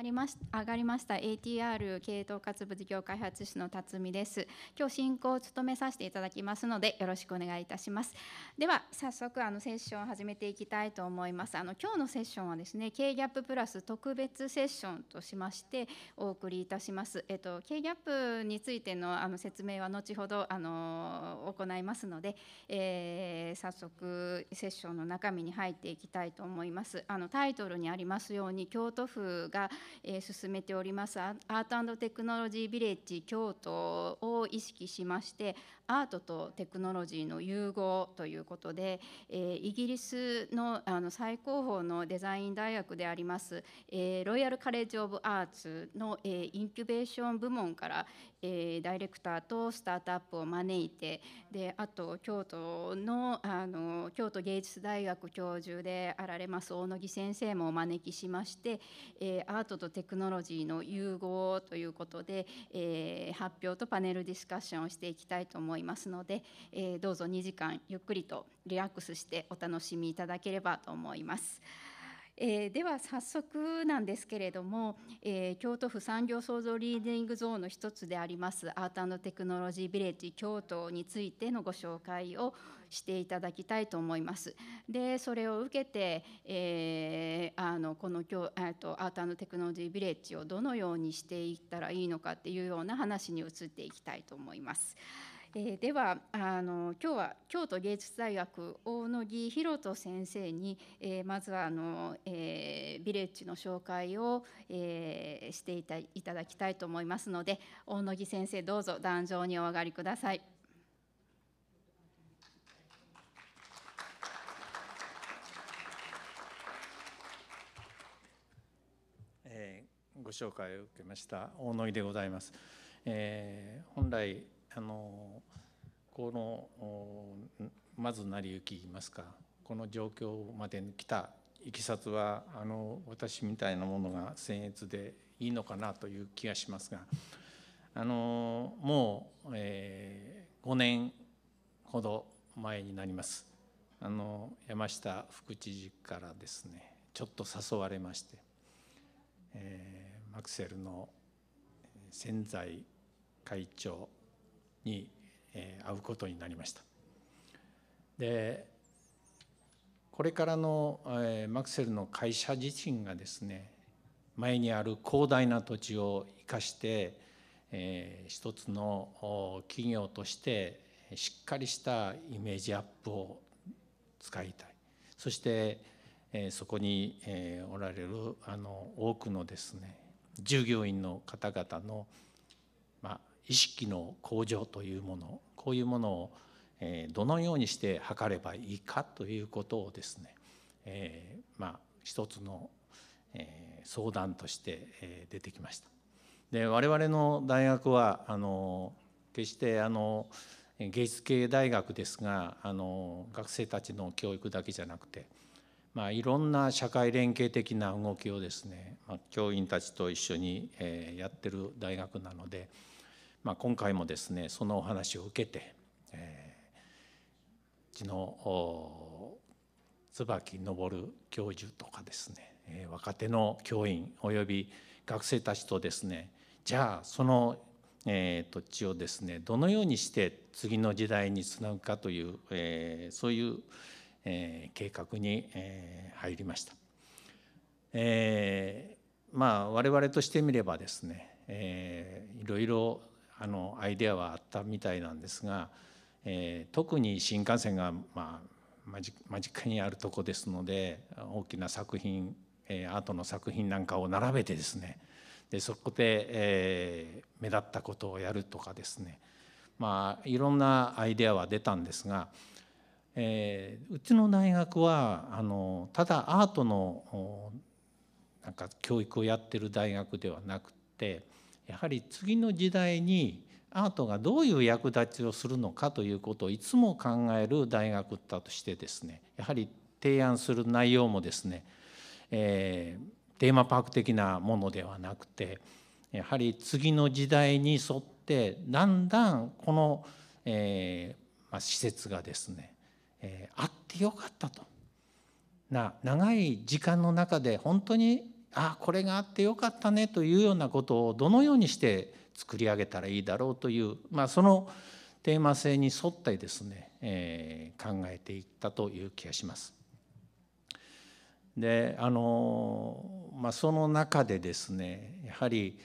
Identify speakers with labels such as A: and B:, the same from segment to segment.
A: ありまし上がりました ATR 経営統括部事業開発室の辰巳です。今日進行を務めさせていただきますのでよろしくお願いいたします。では早速あのセッションを始めていきたいと思います。あの今日のセッションはですね K ギャッププラス特別セッションとしましてお送りいたします。えっと K ギャップについてのあの説明は後ほどあの行いますので、えー、早速セッションの中身に入っていきたいと思います。あのタイトルにありますように京都府がえ進めておりますアートテクノロジービレッジ京都を意識しましてアートとテクノロジーの融合ということで、えー、イギリスのあの最高峰のデザイン大学であります、えー、ロイヤル・カレッジ・オブ・アーツの、えー、インキュベーション部門から、えー、ダイレクターとスタートアップを招いてであと京都のあの京都芸術大学教授であられます大野木先生もお招きしまして、えー、アートとテクノロジーの融合ということで、えー、発表とパネルディスカッションをしていきたいと思います。いますので、えどうぞ2時間ゆっくりとリラックスしてお楽しみいただければと思います。えー、では早速なんですけれども、えー、京都府産業創造リーディングゾーンの一つでありますアートテクノロジービレッジ京都についてのご紹介をしていただきたいと思います。でそれを受けて、えー、あのこの京とアートテクノロジービレッジをどのようにしていったらいいのかっていうような話に移っていきたいと思います。えー、ではあの今日は京都芸術大学大野木弘人先生に、えー、まずはあの、えー、ビレッジの紹介を、えー、していたいただきたいと思いますので大野木先生どうぞ壇上にお上がりください。
B: えご紹介を受けました大野木でございます。えー、本来あのこのまず成り行きいますかこの状況までに来たいきさつはあの私みたいなものが僭越でいいのかなという気がしますがあのもう、えー、5年ほど前になりますあの山下副知事からですねちょっと誘われまして、えー、マクセルの潜在会長に会うことになりました。でこれからのマクセルの会社自身がですね前にある広大な土地を生かして一つの企業としてしっかりしたイメージアップを使いたいそしてそこにおられるあの多くのですね従業員の方々の意識の向上というものこういうものをどのようにして測ればいいかということをですね、えー、まあ一つの、え相談として、え出てきました。で我々の大学はあの決してあの芸術系大学ですがあの学生たちの教育だけじゃなくて、まあ、いろんな社会連携的な動きをですね、まあ、教員たちと一緒に、えやってる大学なので。まあ、今回もですねそのお話を受けて、えー、うちの椿昇教授とかですね、えー、若手の教員および学生たちとですねじゃあその、えー、土地をですねどのようにして次の時代につなぐかという、えー、そういう、えー、計画に、えー、入りました。えーまあ、我々としてみればですね、えー、いろいろあのアイデアはあったみたいなんですが、えー、特に新幹線が、まあ、間近にあるとこですので大きな作品、えー、アートの作品なんかを並べてですねでそこで、えー、目立ったことをやるとかですねまあいろんなアイデアは出たんですが、えー、うちの大学はあのただアートのなんか教育をやってる大学ではなくてやはり次の時代にアートがどういう役立ちをするのかということをいつも考える大学だとしてですねやはり提案する内容もですね、えー、テーマパーク的なものではなくてやはり次の時代に沿ってだんだんこの、えー、まあ、施設がですね、えー、あってよかったとな長い時間の中で本当にあこれがあってよかったねというようなことをどのようにして作り上げたらいいだろうという、まあ、そのテーマ性に沿ってですね、えー、考えていったという気がします。であの、まあ、その中でですねやはり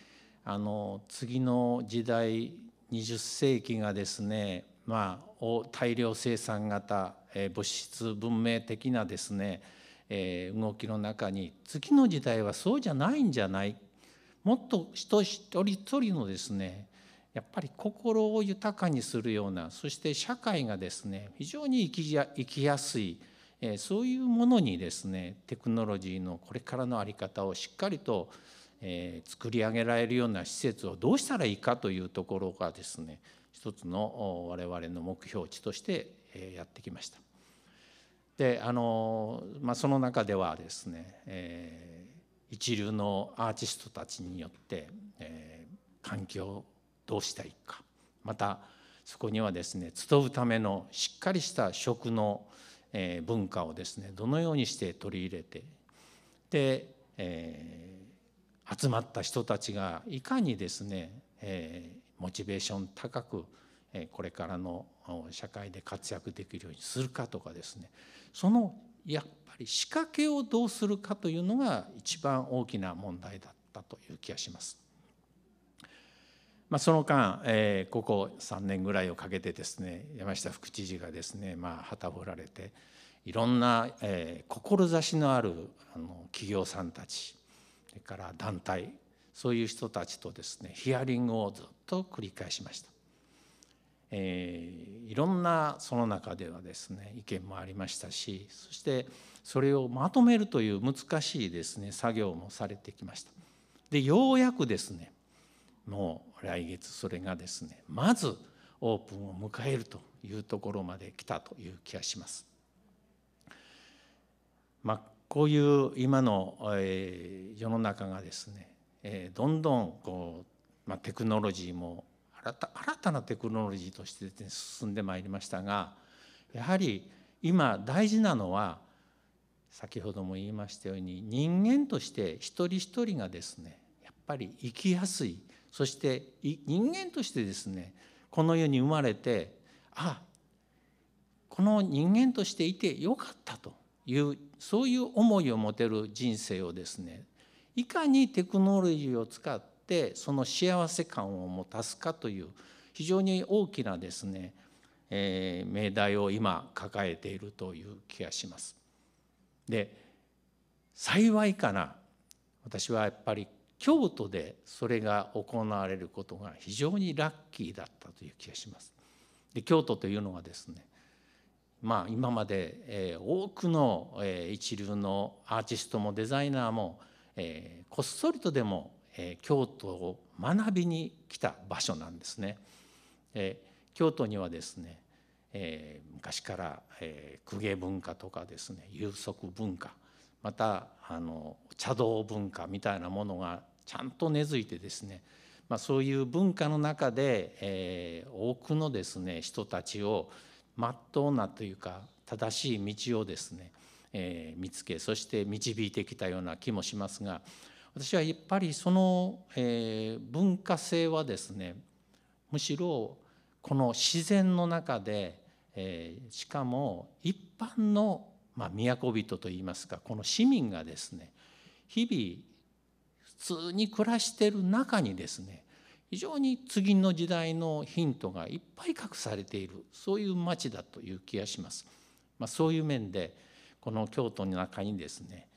B: あの次の時代20世紀がですね、まあ、大量生産型物質文明的なですねえ動きの中に次の時代はそうじゃないんじゃないもっと人一人一人のですねやっぱり心を豊かにするようなそして社会がですね非常に生きや生きやすい、えそういうものにですねテクノロジーのこれからの在り方をしっかりと、え作り上げられるような施設をどうしたらいいかというところがですね一つの我々の目標値としてやってきました。であの、まあ、その中ではですね、えー、一流のアーティストたちによって、えー、環境をどうしたいかまたそこにはですね集うためのしっかりした食の、えー、文化をですねどのようにして取り入れてで、えー、集まった人たちがいかにですね、えー、モチベーション高くこれからの社会で活躍できるようにするかとかですねそのやっぱり仕掛けをどうするかというのが一番大きな問題だったという気がします。まあ、その間、えー、ここ3年ぐらいをかけてですね山下副知事がですね、まあ、旗振られていろんな、えー、志のあるあの企業さんたちそれから団体そういう人たちとですねヒアリングをずっと繰り返しました。えー、いろんなその中ではですね意見もありましたしそしてそれをまとめるという難しいですね作業もされてきました。でようやくですねもう来月それがですねまずオープンを迎えるというところまで来たという気がします。まあ、こういう今の、えー、世の中がですね、えー、どんどんこう、まあ、テクノロジーも新たなテクノロジーとしてです、ね、進んでまいりましたがやはり今大事なのは先ほども言いましたように人間として一人一人がですねやっぱり生きやすいそして人間としてですねこの世に生まれてあこの人間としていてよかったというそういう思いを持てる人生をですねいかにテクノロジーを使っってその幸せ感を持たすかという非常に大きなですね、えー、命題を今抱えているという気がします。で幸いかな私はやっぱり京都でそれが行われることが非常にラッキーだったという気がします。で京都というのはですねまあ、今まで、えー、多くの、えー、一流のアーティストもデザイナーも、えー、こっそりとでもえ京都を学びに来た場所なんですね。え京都にはですね、え昔から、え公家文化とかですね遊息文化またあの茶道文化みたいなものがちゃんと根付いてですね、まあ、そういう文化の中で、え多くのですね人たちをまっとうなというか正しい道をですね、え見つけそして導いてきたような気もしますが私はやっぱりその、えー、文化性はですねむしろこの自然の中で、えー、しかも一般の、まあ、都人といいますかこの市民がですね日々普通に暮らしてる中にですね非常に次の時代のヒントがいっぱい隠されているそういう町だという気がします。まあ、そういう面でこの京都の中にですね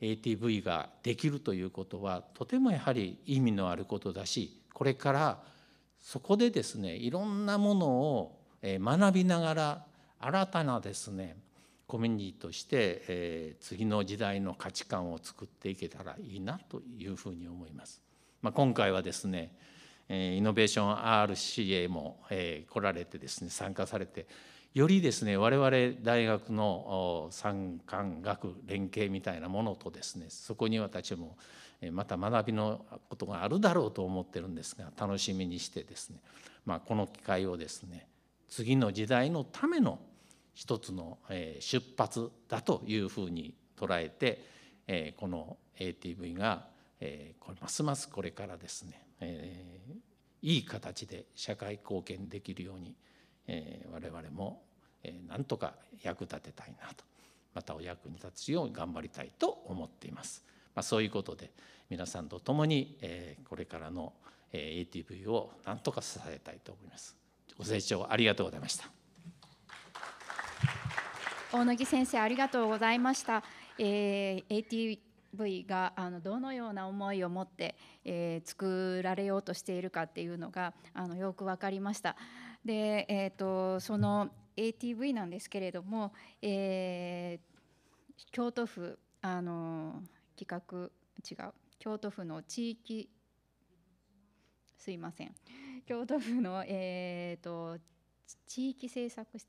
B: ATV ができるということはとてもやはり意味のあることだしこれからそこでですねいろんなものを学びながら新たなですねコミュニティとして、え次の時代の価値観を作っていけたらいいなというふうに思います。まあ、今回はですねイノベーション RCA も、え来られてですね参加されてよりですね我々大学の産官学連携みたいなものとですねそこに私もまた学びのことがあるだろうと思ってるんですが楽しみにしてですね、まあ、この機会をですね次の時代のための一つの出発だというふうに捉えてこの ATV がますますこれからですねいい形で社会貢献できるようにえー、我々も、えー、なんとか役立てたいなとまたお役に立つように頑張りたいと思っています。まあ、そういうことで皆さんと共に、えー、これからの、えー、ATV をなんとか支えたいと思います。ご清聴ありがとうございました。
A: 大野木先生ありがとうございました。えー、ATV があのどのような思いを持って、えー、作られようとしているかっていうのがあのよく分かりました。で、えーと、その ATV なんですけれども、えー、京都府あの企画違う京都府の地域すいません京都府の、えーと地域政策室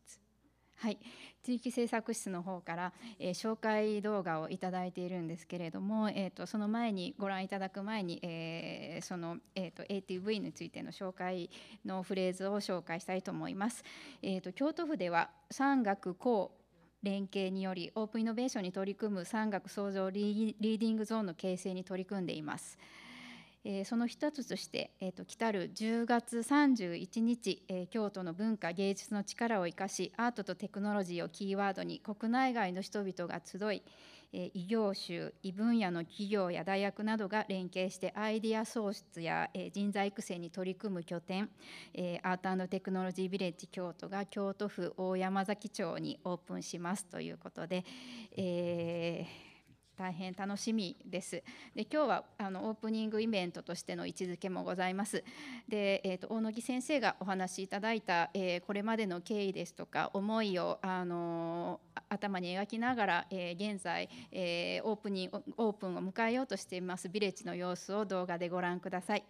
A: はい、地域政策室の方から、えー、紹介動画をいただいているんですけれども、えーと、その前にご覧いただく前に、えー、その、えーと、ATV についての紹介のフレーズを紹介したいと思います。えーと、と京都府では産学校連携によりオープンイノベーションに取り組む産学創造リーディングゾーンの形成に取り組んでいます。えー、その一つとして、えーと、来る10月31日、えー、京都の文化芸術の力を生かしアートとテクノロジーをキーワードに国内外の人々が集い、えー、異業種異分野の企業や大学などが連携してアイデア創出や、えー、人材育成に取り組む拠点、えー、アートテクノロジービレッジ京都が京都府大山崎町にオープンしますということで、えー、大変楽しみです。で今日はあのオープニングイベントとしての位置づけもございます。で、えーと、大野木先生がお話しいただいた、えー、これまでの経緯ですとか思いを、あのー、頭に描きながら、えー、現在、えオープニンオープンを迎えようとしていますビレッジの様子を動画でご覧ください。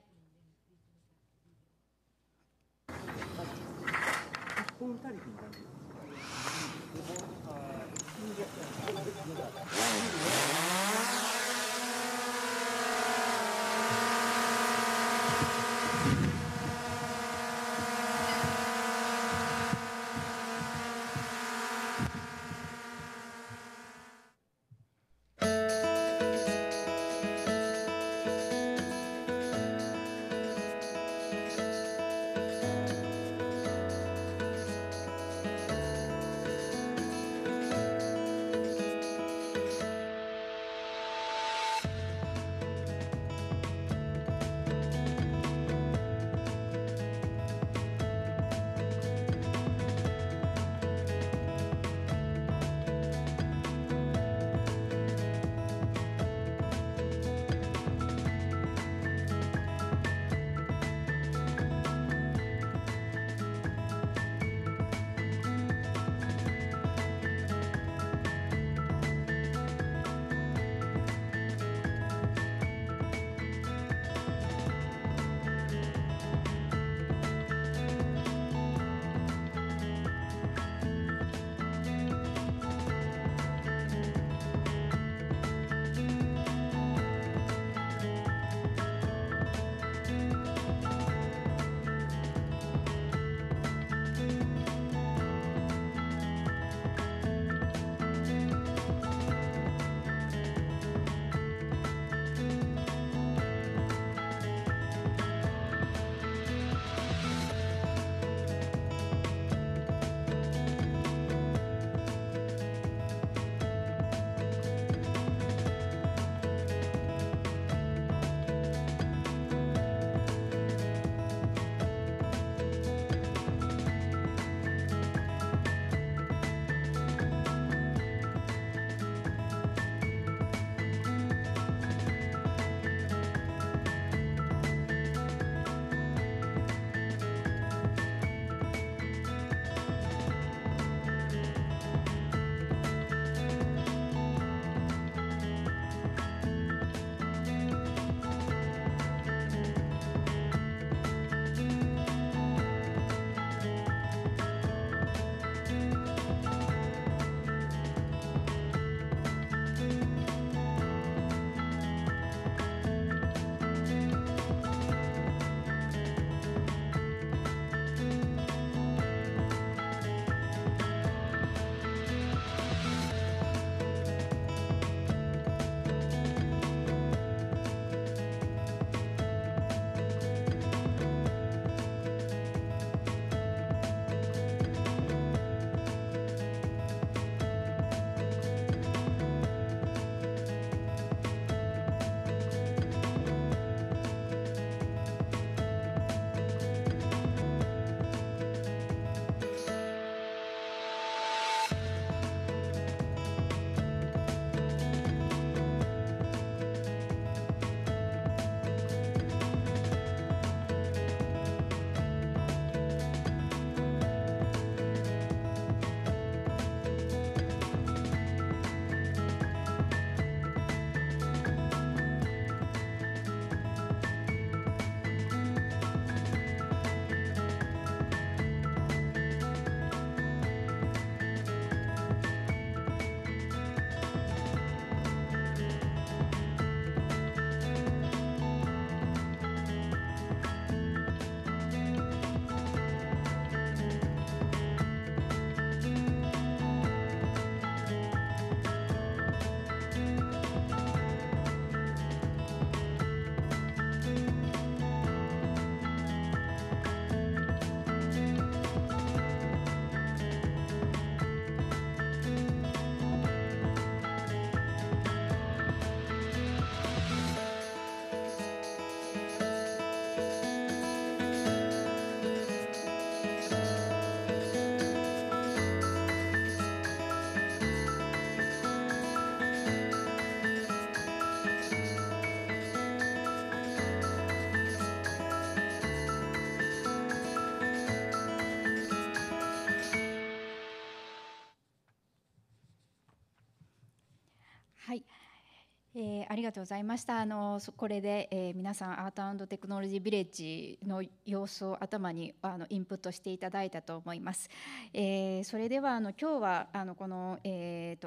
A: ありがとうございました。あのこれで、えー、皆さんアートテクノロジービレッジの様子を頭にあのインプットしていただいたと思います。えー、それではあの今日はあのこの、え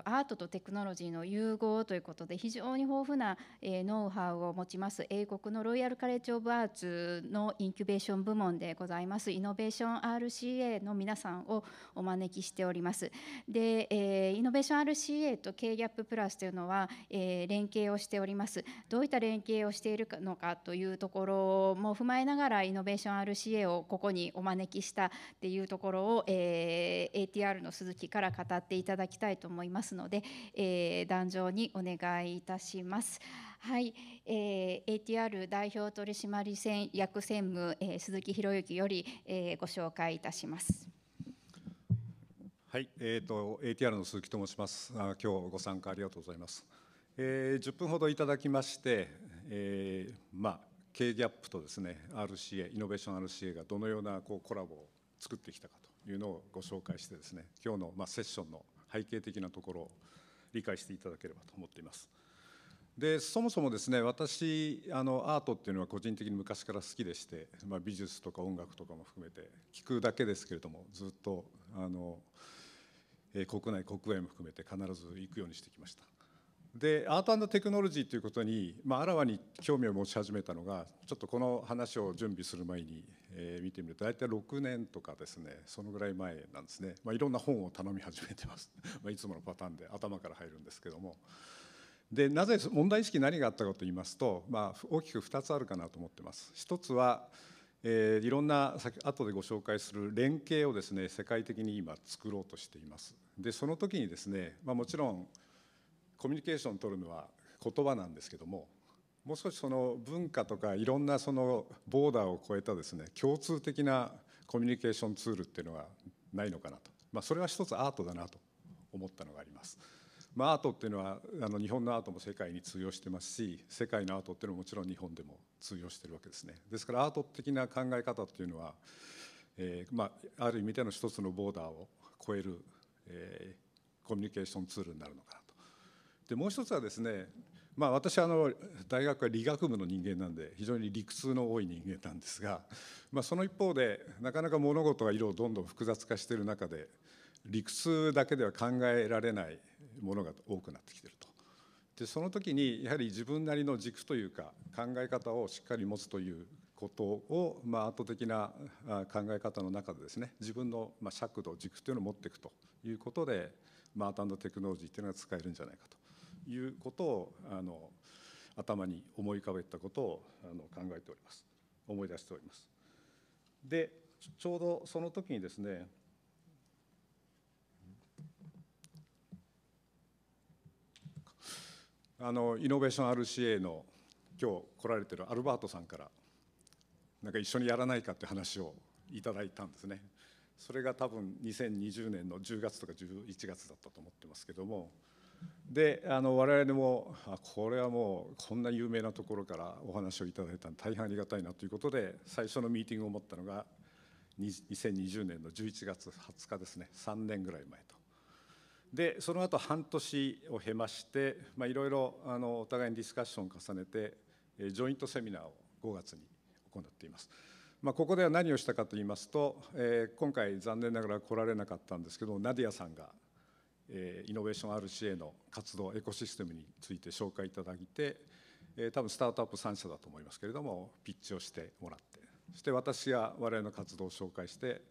A: アートとテクノロジーの融合ということで非常に豊富な、えー、ノウハウを持ちます英国のロイヤル・カレッジ・オブ・アーツのインキュベーション部門でございますイノベーション RCA の皆さんをお招きしております。で、えー、イノベーション RCA と K ギャッププラスというのは、えー、連携をしております。どういった連携をしているのかというところも踏まえながらイノベーション RCA をここにお招きしたっていうところを、えー、ATR の鈴木から語っていただきたいと思います。ますので、えー、壇上にお願いいたします。はい、えー、ATR 代表取締選役専務、えー、鈴木博之より、えー、ご紹介いたします。
C: はい、えっ、ー、と ATR の鈴木と申します。あ今日ご参加ありがとうございます。えー、10分ほどいただきまして、えー、まあ経営ギャップとですね RCA イノベーション RCA がどのようなこうコラボを作ってきたかというのをご紹介してですね今日のまあセッションの背景的なところを理解していただければと思っています。でそもそもですね私あのアートっていうのは個人的に昔から好きでして、まあ、美術とか音楽とかも含めて聞くだけですけれどもずっとあの、えー、国内国外も含めて必ず行くようにしてきましたでアートテクノロジーということに、まあ、あらわに興味を持ち始めたのがちょっとこの話を準備する前に、えー、見てみると大体6年とかですねそのぐらい前なんですね、まあ、いろんな本を頼み始めてます まあいつものパターンで頭から入るんですけどもでなぜ問題意識何があったかと言いますと、まあ、大きく2つあるかなと思ってます。一つはえー、いろんな後でご紹介する連携をですね世界的に今作ろうとしています。でその時にですね、まあ、もちろんコミュニケーション取るのは言葉なんですけどももう少しその文化とかいろんなそのボーダーを超えたですね共通的なコミュニケーションツールっていうのはないのかなと、まあ、それは一つアートだなと思ったのがあります。まあ、アートっていうのはあの日本のアートも世界に通用してますし世界のアートっていうのももちろん日本でも通用してるわけですねですからアート的な考え方っていうのは、えーまあ、ある意味での一つのボーダーを超える、えー、コミュニケーションツールになるのかなでもう一つはですね、まあ、私はあの大学は理学部の人間なんで非常に理屈の多い人間なんですが、まあ、その一方でなかなか物事が色をどんどん複雑化している中で理屈だけでは考えられないものが多くなってきてると。でその時にやはり自分なりの軸というか考え方をしっかり持つということを、まあ、圧倒的な考え方の中でですね自分の尺度軸というのを持っていくということで、まあ、アートテクノロジーというのが使えるんじゃないかと。いうことをあの頭に思い浮かべたことをあの考えております思い出しておりますでちょうどその時にですねあのイノベーション RCA の今日来られてるアルバートさんからなんか一緒にやらないかって話をいただいたんですねそれが多分2020年の10月とか11月だったと思ってますけどもであの我々もあこれはもうこんな有名なところからお話をいただいたの大変ありがたいなということで最初のミーティングを持ったのが2020年の11月20日ですね3年ぐらい前と。でその後半年を経ましていろいろお互いにディスカッションを重ねてジョイントセミナーを5月に行っています。まあ、ここでは何をしたかと言いますと、え今回残念ながら来られなかったんですけどナディアさんがイノベーション RCA の活動エコシステムについて紹介いただいて多分スタートアップ3社だと思いますけれどもピッチをしてもらってそして私が我々の活動を紹介して、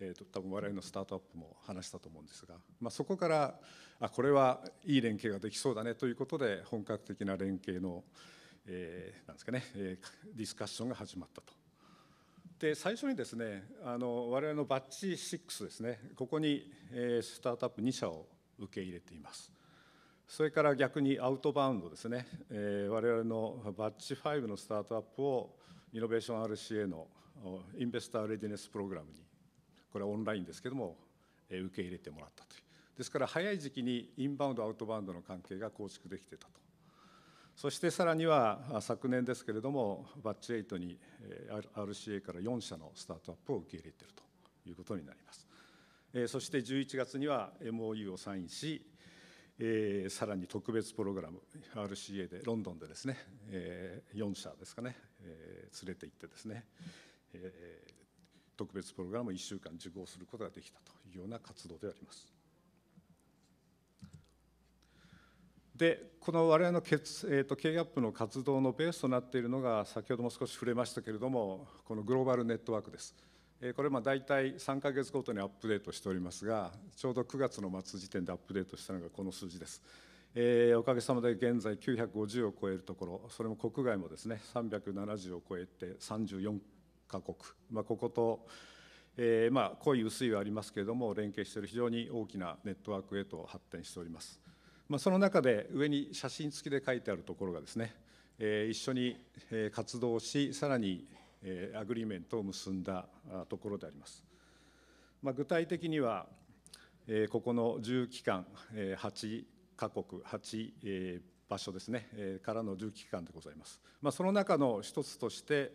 C: えー、と多分我々のスタートアップも話したと思うんですが、まあ、そこからあこれはいい連携ができそうだねということで本格的な連携の、えー、なんですかね、えディスカッションが始まったと。で最初にですねあの我々のバッチ6ですねここに、えー、スタートアップ2社を受け入れています。それから逆にアウトバウンドですね、えー、我々のバッチ5のスタートアップをイノベーション RCA のインベスター・レディネスプログラムにこれはオンラインですけども、えー、受け入れてもらったというですから早い時期にインバウンドアウトバウンドの関係が構築できてたとそしてさらには昨年ですけれどもバッチ8に RCA から4社のスタートアップを受け入れているということになりますそして11月には MOU をサインし、えさらに特別プログラム RCA でロンドンでですね、え4社ですかね、え連れて行ってですね、え特別プログラムを1週間受講することができたというような活動であります。でこの我々のケ,、えーと、と K アップの活動のベースとなっているのが先ほども少し触れましたけれどもこのグローバルネットワークです。これ大体3か月ごとにアップデートしておりますが、ちょうど9月の末時点でアップデートしたのがこの数字です。えー、おかげさまで現在950を超えるところ、それも国外もですね370を超えて34か国、まあ、ここと、えー、まあ濃い薄いはありますけれども、連携している非常に大きなネットワークへと発展しております。まあ、その中で上に写真付きで書いてあるところがですね、えー、一緒に活動し、さらにえー、アグリメントを結んだところであります。まあ、具体的には、えここの10機関、えー、8カ国、8、え場所ですね、えからの10機関でございます。まあ、その中の一つとして、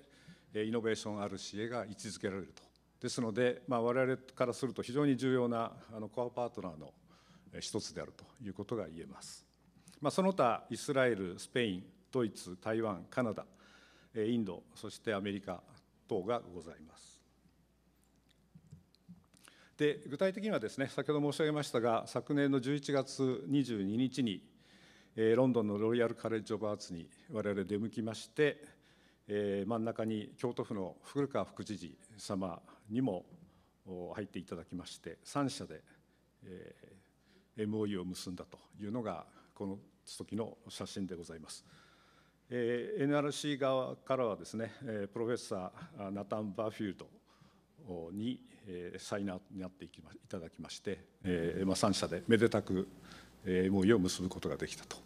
C: イノベーション RCA が位置づけられると。ですので、まあ、我々からすると非常に重要なあのコアパートナーの一つであるということが言えます。まあ、その他イスラエル、スペイン、ドイツ、台湾、カナダ、インドそしてアメリカ等がございます。で具体的にはですね先ほど申し上げましたが昨年の11月22日に、えー、ロンドンのロイヤル・カレッジ・オブ・アーツに我々出向きまして、えー、真ん中に京都府の古川副知事様にも入っていただきまして3社で、えー、MOU を結んだというのがこの時の写真でございます。えー、NRC 側からはですね、えプロフェッサーナタン・バーフィールドに、えー、再納になっていきまいただきまして、えーまあ、3社でめでたく MOU を結ぶことができたと。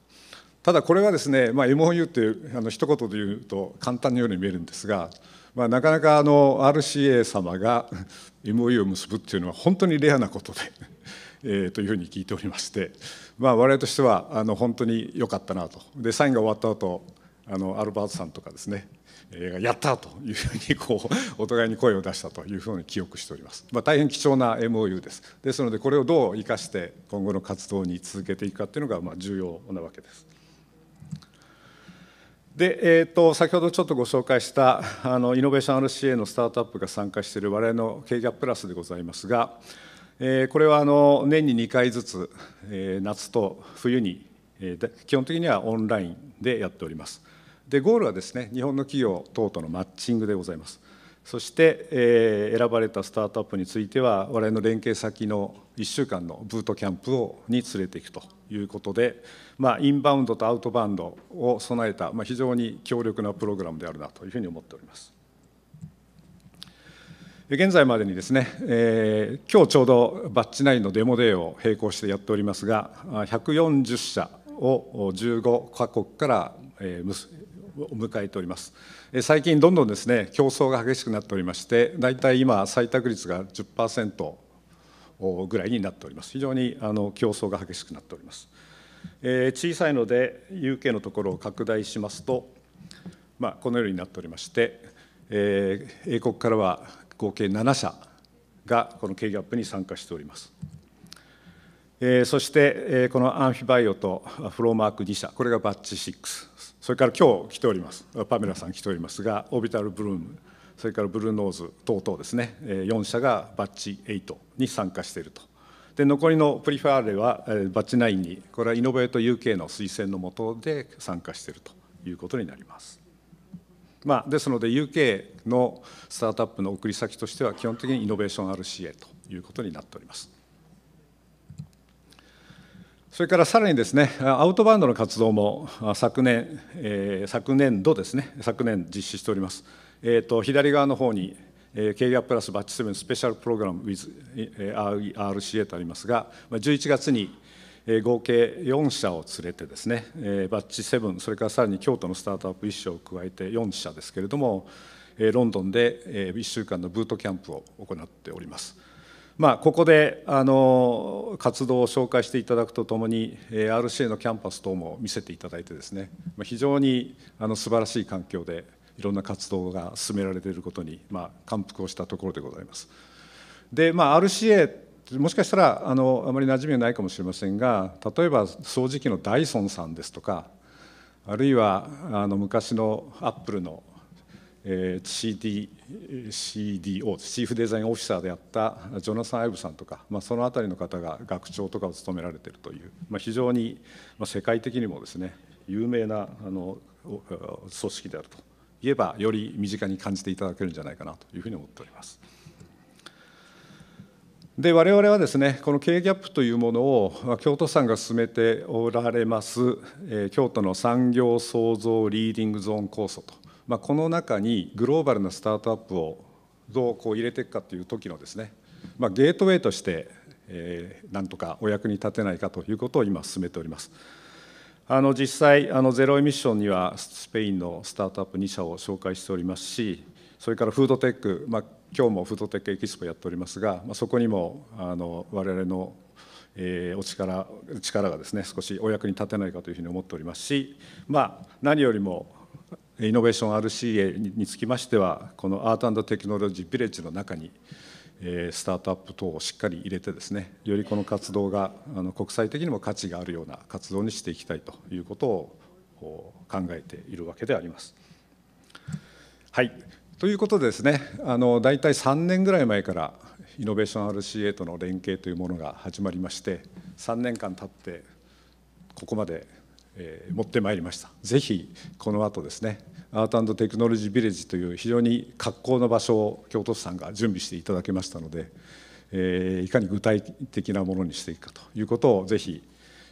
C: ただこれはですね、まあ、MOU ていうあの一言で言うと簡単なように見えるんですが、まあ、なかなかあの RCA 様が MOU を結ぶっていうのは本当にレアなことで えー、というふうに聞いておりまして、まあ、我々としてはあの本当に良かったなとでサインが終わった後あのアルバートさんとかですねがやったというふうにこう お互いに声を出したというふうに記憶しております、まあ、大変貴重な MOU ですですのでこれをどう生かして今後の活動に続けていくかっていうのがまあ重要なわけですで、えーと、先ほどちょっとご紹介したあのイノベーション RCA のスタートアップが参加している我々の KGAP プラスでございますが、えこれはあの年に2回ずつ、え夏と冬に、え基本的にはオンラインでやっております。でゴールはですね日本の企業等とのマッチングでございますそして、えー、選ばれたスタートアップについては我々の連携先の1週間のブートキャンプをに連れていくということで、まあ、インバウンドとアウトバウンドを備えた、まあ、非常に強力なプログラムであるなというふうに思っております。現在までにですね、えー、今日ちょうどバッチ9のデモデーを並行してやっておりますが、140社を15か国から、えー、を迎えております。最近、どんどんですね競争が激しくなっておりまして、大体今、採択率が10%ぐらいになっております。非常にあの競争が激しくなっております。えー、小さいので、UK のところを拡大しますと、まあ、このようになっておりまして、えー、英国からは合計7社がこの K ギャップに参加しております。えー、そして、えー、このアンフィバイオとフローマーク2社、これがバッチ6。それから今日来ております、パメラさん来ておりますが、オービタルブルーム、それからブルーノーズ等々ですね、4社がバッチ8に参加していると。で残りのプリファーレはバッチ9に、これはイノベート UK の推薦のもとで参加しているということになります。まあ、ですので UK のスタートアップの送り先としては基本的にイノベーション RCA ということになっております。それからさらにですね、アウトバウンドの活動も昨年、えー、昨年度ですね、昨年実施しております。えーと、左側の方に、えー、k g a プラスバッチンスペシャルプログラム withRCA とありますが、11月に合計4社を連れてですね、バッチン、それからさらに京都のスタートアップ1社を加えて4社ですけれども、ロンドンで1週間のブートキャンプを行っております。まあ、ここであの活動を紹介していただくとともに、え RCA のキャンパス等も見せていただいてですね、まあ、非常にあの素晴らしい環境でいろんな活動が進められていることに、まあ、感服をしたところでございます。で、まあ、RCA もしかしたらあのあまり馴染みはないかもしれませんが例えば掃除機のダイソンさんですとかあるいはあの昔のアップルの、えー、CD CDO チーフデザインオフィサーであったジョナサン・アイブさんとか、まあ、その辺りの方が学長とかを務められているという、まあ、非常に、まあ、世界的にもですね有名なあの組織であるといえばより身近に感じていただけるんじゃないかなというふうに思っております。で我々はですねこの営ギャップというものを京都産が進めておられます、えー、京都の産業創造リーディングゾーン構想とまあ、この中にグローバルなスタートアップをどうこう入れていくかという時のですね、まあ、ゲートウェイとして、えー、なんとかお役に立てないかということを今進めております。あの実際あのゼロエミッションにはスペインのスタートアップ2社を紹介しておりますしそれからフードテック、まあ、今日もフードテックエキスポやっておりますが、まあ、そこにもあの我々の、えー、お力力がですね少しお役に立てないかというふうに思っておりますし、まあ、何よりもイノベーション RCA につきましてはこのアートテクノロジービレッジの中にスタートアップ等をしっかり入れてですねよりこの活動があの国際的にも価値があるような活動にしていきたいということを考えているわけであります。はいということでですねあの大体3年ぐらい前からイノベーション RCA との連携というものが始まりまして3年間経ってここまでえ持ってまいりましたぜひこの後ですねアートテクノロジービレッジという非常に格好の場所を京都府さんが準備していただけましたので、えいかに具体的なものにしていくかということをぜひ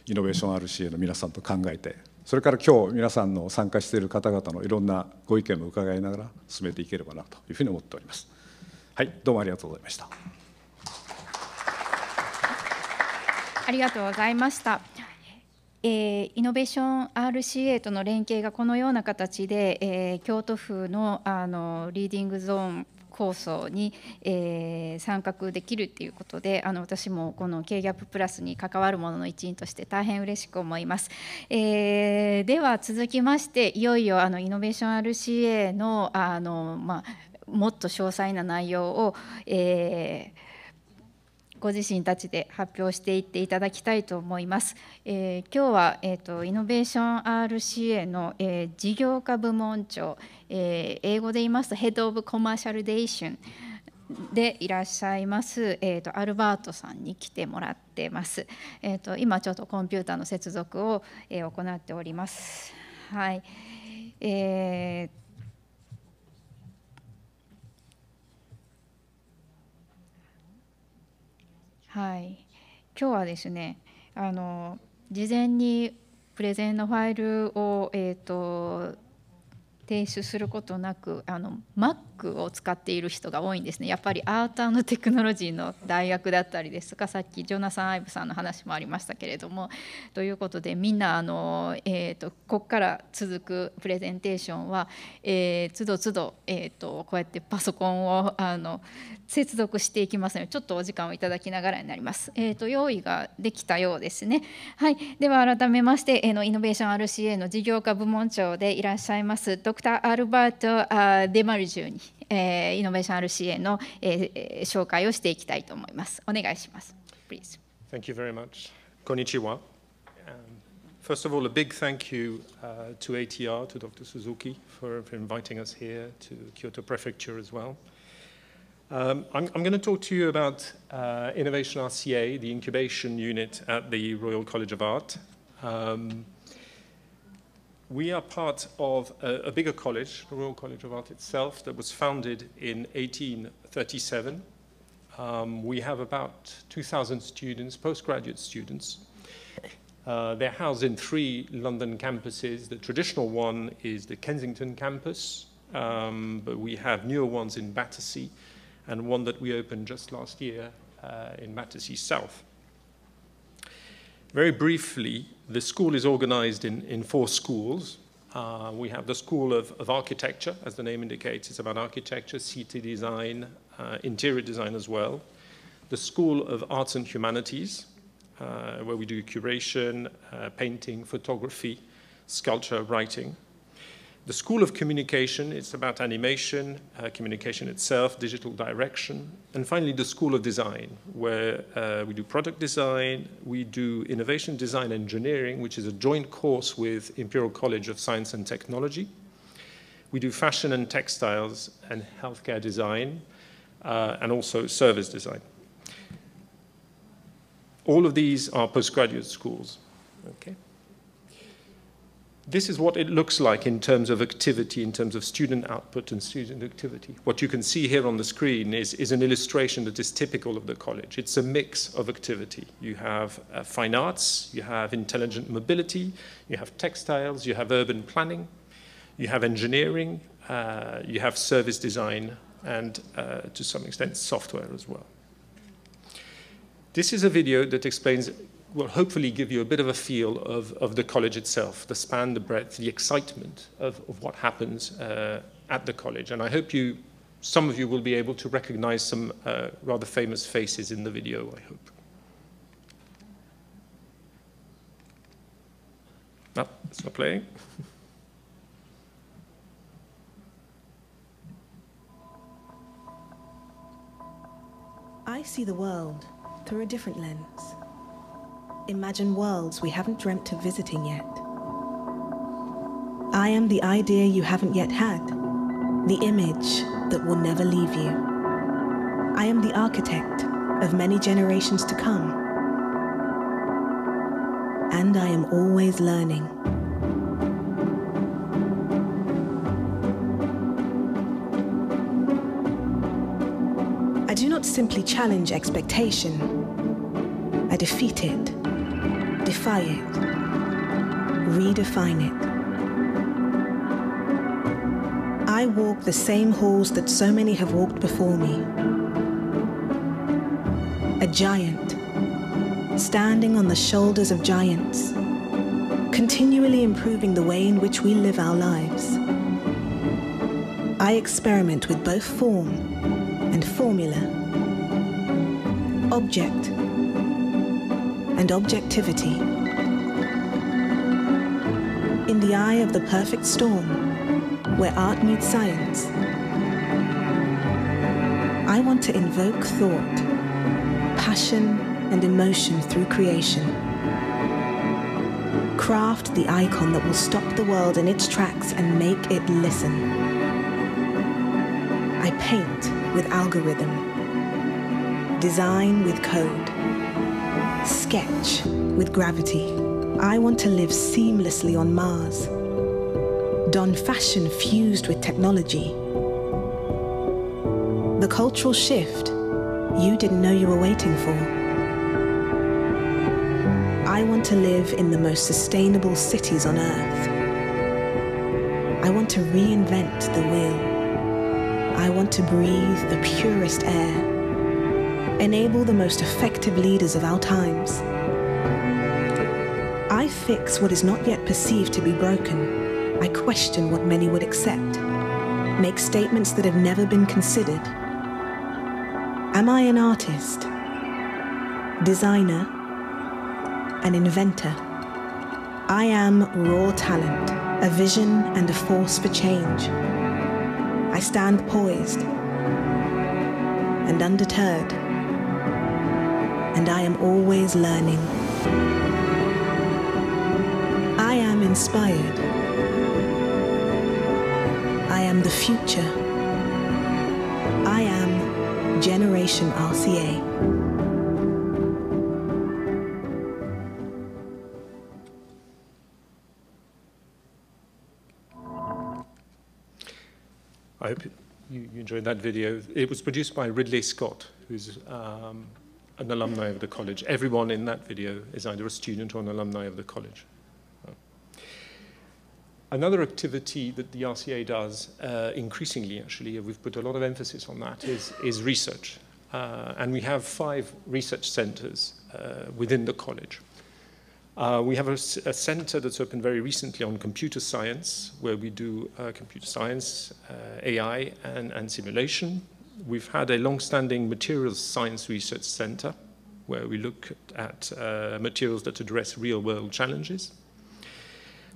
C: イノベーション RCA の皆さんと考えてそれから今日皆さんの参加している方々のいろんなご意見も伺いながら進めていければなというふうに思っております。はい、どうもありがとうございました。
A: ありがとうございました。えー、イノベーション RCA との連携がこのような形で、えー、京都府のあのリーディングゾーン構想に、えー、参画できるっていうことであの私もこの K ギャッププラスに関わるものの一員として大変嬉しく思います、えー、では続きましていよいよあのイノベーション RCA のあの、まあ、もっと詳細な内容を、えーご自身たちで発表していっていただきたいと思います。えー、今日は、えーと、イノベーション RCA の、えー、事業化部門長、えー、英語で言いますとヘッド・オブ・コマーシャル・デーションでいらっしゃいます、えーと、アルバートさんに来てもらってます。えーと、と今ちょっとコンピューターの接続を、えー、行っております。はい、えーはい、今日はですねあの事前にプレゼンのファイルを、えーと、提出することなくあの Mac クを使っている人が多いんですねやっぱりアートテクノロジーの大学だったりですとかさっきジョナサン・アイブさんの話もありましたけれどもということでみんなあの、えーと、ここから続くプレゼンテーションは、えー、つどつど、えーと、こうやってパソコンをあの接続していきますのでちょっとお時間をいただきながらになります。えーと、用意ができたようですね、はい、では改めまして、えーの、イノベーション RCA の事業課部門長でいらっしゃいますドクター・アルバート・デマルジュにえー、イノベーション
D: Thank you very much. Konnichiwa. Um, first of all, a big thank you uh, to ATR, to Dr. Suzuki, for, for inviting us here to Kyoto Prefecture as well. Um, I'm, I'm, going to talk to you about uh, Innovation RCA, the incubation unit at the Royal College of Art. Um, we are part of a, a, bigger college, the Royal College of Art itself, that was founded in 1837. Um, we have about 2,000 students, postgraduate students. Uh, they're housed in three London campuses. The traditional one is the Kensington campus, um, but we have newer ones in Battersea and one that we opened just last year uh, in Battersea South. Very briefly, the school is organized in, in four schools. Uh, we have the School of, of, Architecture, as the name indicates, it's about architecture, city design, uh, interior design as well. The School of Arts and Humanities, uh, where we do curation, uh, painting, photography, sculpture, writing the School of Communication, it's about animation, uh, communication itself, digital direction. And finally, the School of Design, where uh, we do product design, we do innovation design engineering, which is a joint course with Imperial College of Science and Technology. We do fashion and textiles and healthcare design, uh, and also service design. All of these are postgraduate schools, okay? this is what it looks like in terms of activity, in terms of student output and student activity. What you can see here on the screen is, is an illustration that is typical of the college. It's a mix of activity. You have uh, fine arts, you have intelligent mobility, you have textiles, you have urban planning, you have engineering, uh, you have service design, and uh, to some extent software as well. This is a video that explains will hopefully give you a bit of a feel of, of the college itself, the span, the breadth, the excitement of, of what happens uh, at the college. And I hope you, some of you will be able to recognize some uh, rather famous faces in the video, I hope. No, it's not playing.
E: I see the world through a different lens. Imagine worlds we haven't dreamt of visiting yet. I am the idea you haven't yet had, the image that will never leave you. I am the architect of many generations to come. And I am always learning. I do not simply challenge expectation, I defeat it defy it, redefine it. I walk the same halls that so many have walked before me. A giant, standing on the shoulders of giants, continually improving the way in which we live our lives. I experiment with both form and formula, object and objectivity. In the eye of the perfect storm, where art meets science, I want to invoke thought, passion, and emotion through creation. Craft the icon that will stop the world in its tracks and make it listen. I paint with algorithm, design with code sketch with gravity. I want to live seamlessly on Mars. Don fashion fused with technology. The cultural shift you didn't know you were waiting for. I want to live in the most sustainable cities on Earth. I want to reinvent the wheel. I want to breathe the purest air, enable the most effective collective leaders of our times. I fix what is not yet perceived to be broken. I question what many would accept, make statements that have never been considered. Am I an artist, designer, an inventor? I am raw talent, a vision and a force for change. I stand poised and undeterred and I am always learning. I am inspired. I am the future. I am Generation RCA.
D: I hope you, enjoyed that video. It was produced by Ridley Scott, who's um, an alumni of the college. Everyone in that video is either a student or an alumni of the college. Another activity that the RCA does uh, increasingly, actually, we've put a lot of emphasis on that, is, is research. Uh, and we have five research centers uh, within the college. Uh, we have a, a, center that's opened very recently on computer science, where we do uh, computer science, uh, AI, and, and simulation we've had a long-standing materials science research centre where we look at uh, materials that address real-world challenges.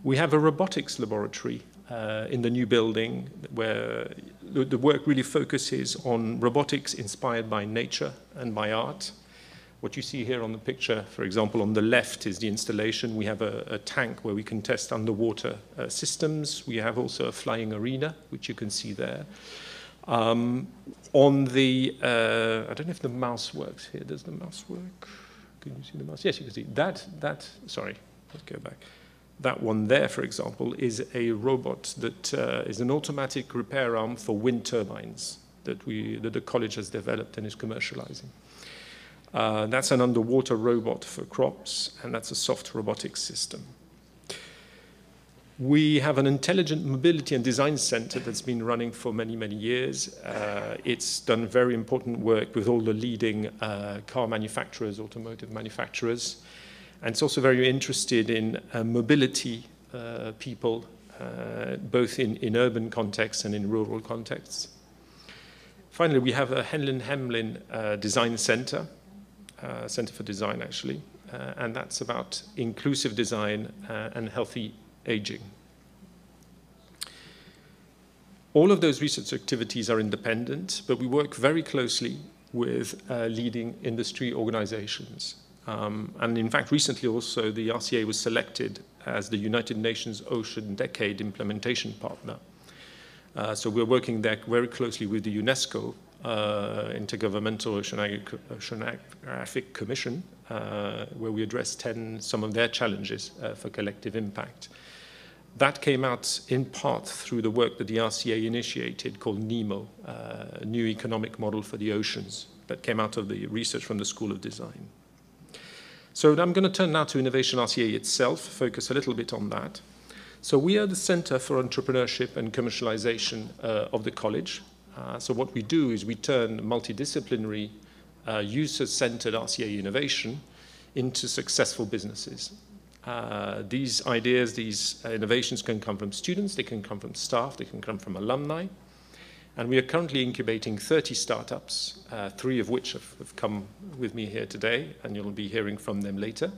D: We have a robotics laboratory uh, in the new building where the, work really focuses on robotics inspired by nature and by art. What you see here on the picture, for example, on the left is the installation. We have a, a tank where we can test underwater uh, systems. We have also a flying arena, which you can see there. Um, on the, uh, I don't know if the mouse works here. Does the mouse work? Can you see the mouse? Yes, you can see. That, that, sorry, let's go back. That one there, for example, is a robot that uh, is an automatic repair arm for wind turbines that, we, that the college has developed and is commercializing. Uh, that's an underwater robot for crops, and that's a soft robotic system. We have an intelligent mobility and design center that's been running for many, many years. Uh, it's done very important work with all the leading uh, car manufacturers, automotive manufacturers. And it's also very interested in uh, mobility uh, people, uh, both in, in urban contexts and in rural contexts. Finally, we have a Henlin Hemlin uh, Design Center, Center for Design actually, and that's about inclusive design and healthy aging. All of those research activities are independent, but we work very closely with uh, leading industry organizations. Um, and in fact, recently also, the RCA was selected as the United Nations Ocean Decade implementation partner. Uh, so we're working there very closely with the UNESCO uh, Intergovernmental Oceanographic Commission, uh, where we address 10 some of their challenges uh, for collective impact. That came out in part through the work that the RCA initiated called NEMO, uh, a new economic model for the oceans that came out of the research from the School of Design. So I'm going to turn now to Innovation RCA itself, focus a little bit on that. So we are the Center for Entrepreneurship and Commercialization uh, of the college. Uh, so what we do is we turn multidisciplinary, uh, user-centered RCA innovation into successful businesses. Uh, these ideas, these innovations can come from students, they can come from staff, they can come from alumni. And we are currently incubating 30 startups, uh, three of which have, have, come with me here today, and you'll be hearing from them later.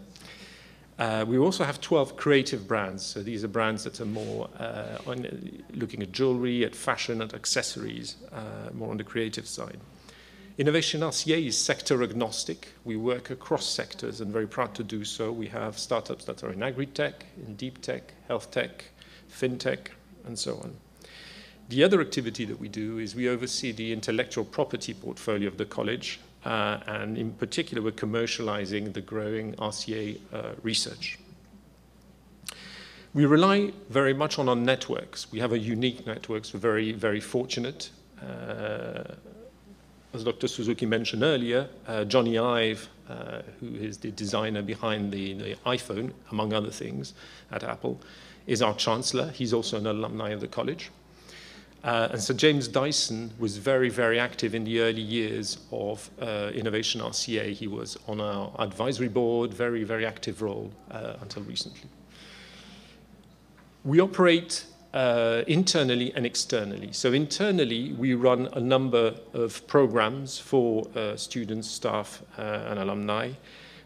D: Uh, we also have 12 creative brands. So these are brands that are more uh, on, looking at jewelry, at fashion, at accessories, uh, more on the creative side. Innovation RCA is sector agnostic. We work across sectors and very proud to do so. We have startups that are in agri-tech, in deep tech, health tech, fintech, and so on. The other activity that we do is we oversee the intellectual property portfolio of the college, uh, and in particular, we're commercializing the growing RCA uh, research. We rely very much on our networks. We have a unique network, we're very, very fortunate. Uh, as Dr. Suzuki mentioned earlier, uh, Johnny Ive, uh, who is the designer behind the, the, iPhone, among other things, at Apple, is our chancellor. He's also an alumni of the college. Uh, and Sir James Dyson was very, very active in the early years of uh, Innovation RCA. He was on our advisory board, very, very active role uh, until recently. We operate uh, internally and externally. So internally, we run a number of programs for uh, students, staff, uh, and alumni.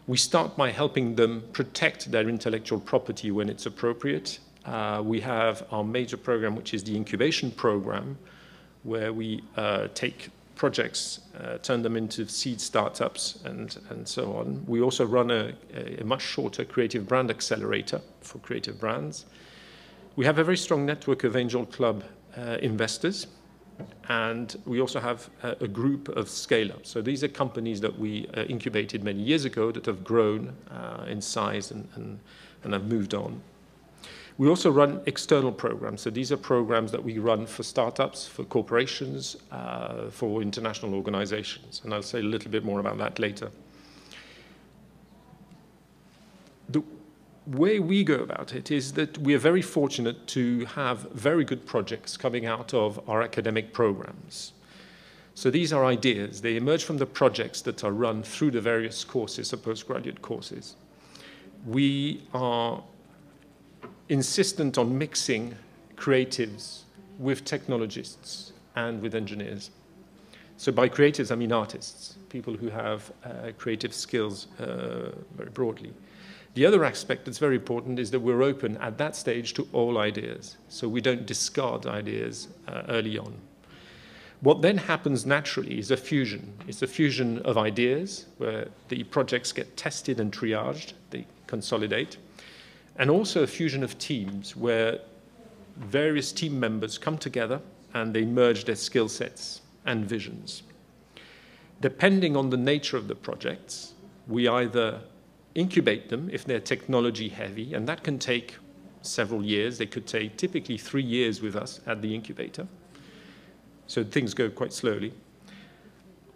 D: We start by helping them protect their intellectual property when it's appropriate. Uh, we have our major program, which is the incubation program, where we uh, take projects, uh, turn them into seed startups, and, and so on. We also run a, a, much shorter creative brand accelerator for creative brands. We have a very strong network of angel club uh, investors, and we also have uh, a group of scale-ups. So these are companies that we uh, incubated many years ago that have grown uh, in size and, and, and have moved on. We also run external programs. So these are programs that we run for startups, for corporations, uh, for international organizations. And I'll say a little bit more about that later. The, way we go about it is that we are very fortunate to have very good projects coming out of our academic programs. So these are ideas. They emerge from the projects that are run through the various courses, the postgraduate courses. We are insistent on mixing creatives with technologists and with engineers. So by creatives, I mean artists, people who have uh, creative skills uh, very broadly. The other aspect that's very important is that we're open at that stage to all ideas, so we don't discard ideas uh, early on. What then happens naturally is a fusion. It's a fusion of ideas where the projects get tested and triaged, they consolidate, and also a fusion of teams where various team members come together and they merge their skill sets and visions. Depending on the nature of the projects, we either incubate them if they're technology heavy, and that can take several years. They could take typically three years with us at the incubator. So things go quite slowly.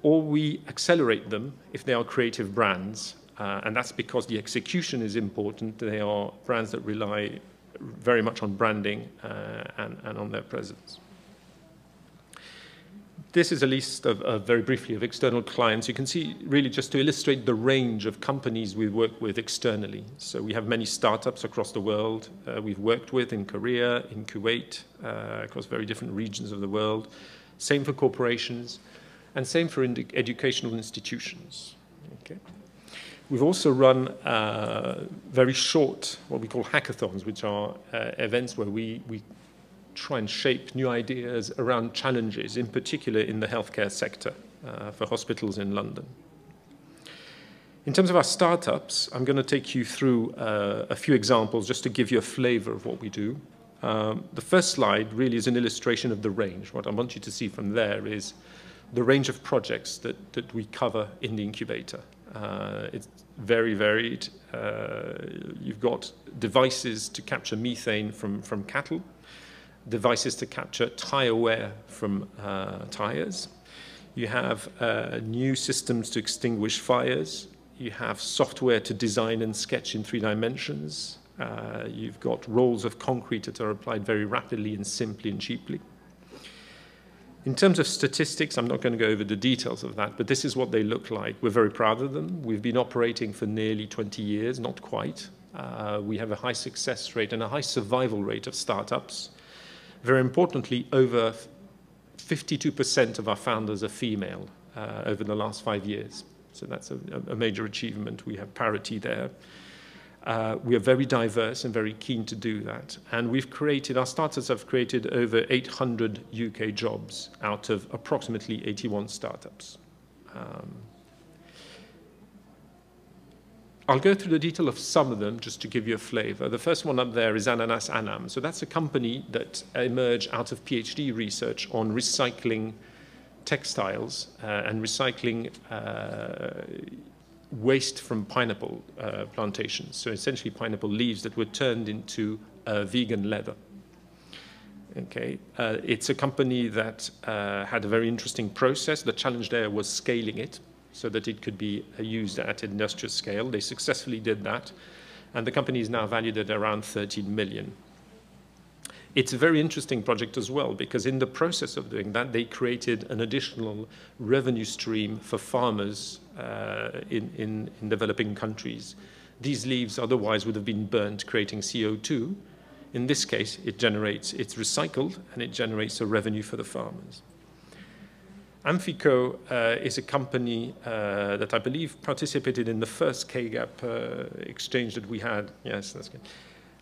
D: Or we accelerate them if they are creative brands, uh, and that's because the execution is important. They are brands that rely very much on branding uh, and, and on their presence. This is a list of, uh, very briefly of external clients. You can see really just to illustrate the range of companies we work with externally. So we have many startups across the world. Uh, we've worked with in Korea, in Kuwait, uh, across very different regions of the world. Same for corporations, and same for educational institutions. Okay. We've also run uh, very short, what we call hackathons, which are uh, events where we, we try and shape new ideas around challenges, in particular in the healthcare sector uh, for hospitals in London. In terms of our startups, I'm going to take you through uh, a few examples just to give you a flavor of what we do. Um, the first slide really is an illustration of the range. What I want you to see from there is the range of projects that, that we cover in the incubator. Uh, it's very varied. Uh, you've got devices to capture methane from, from cattle devices to capture tire wear from uh, tires. You have uh, new systems to extinguish fires. You have software to design and sketch in three dimensions. Uh, you've got rolls of concrete that are applied very rapidly and simply and cheaply. In terms of statistics, I'm not going to go over the details of that, but this is what they look like. We're very proud of them. We've been operating for nearly 20 years, not quite. Uh, we have a high success rate and a high survival rate of startups. Very importantly, over 52% of our founders are female uh, over the last five years. So that's a, a major achievement. We have parity there. Uh, we are very diverse and very keen to do that. And we've created, our startups have created over 800 UK jobs out of approximately 81 startups. Um, I'll go through the detail of some of them just to give you a flavor. The first one up there is Ananas Anam. So that's a company that emerged out of PhD research on recycling textiles uh, and recycling uh, waste from pineapple uh, plantations. So essentially pineapple leaves that were turned into uh, vegan leather. Okay, uh, it's a company that uh, had a very interesting process. The challenge there was scaling it so that it could be used at industrial scale. They successfully did that, and the company is now valued at around 13 million. It's a very interesting project as well because in the process of doing that, they created an additional revenue stream for farmers uh, in, in, in developing countries. These leaves otherwise would have been burnt, creating CO2. In this case, it generates, it's recycled, and it generates a revenue for the farmers. Amfico uh, is a company uh, that I believe participated in the first KGAP uh, exchange that we had. Yes, that's good.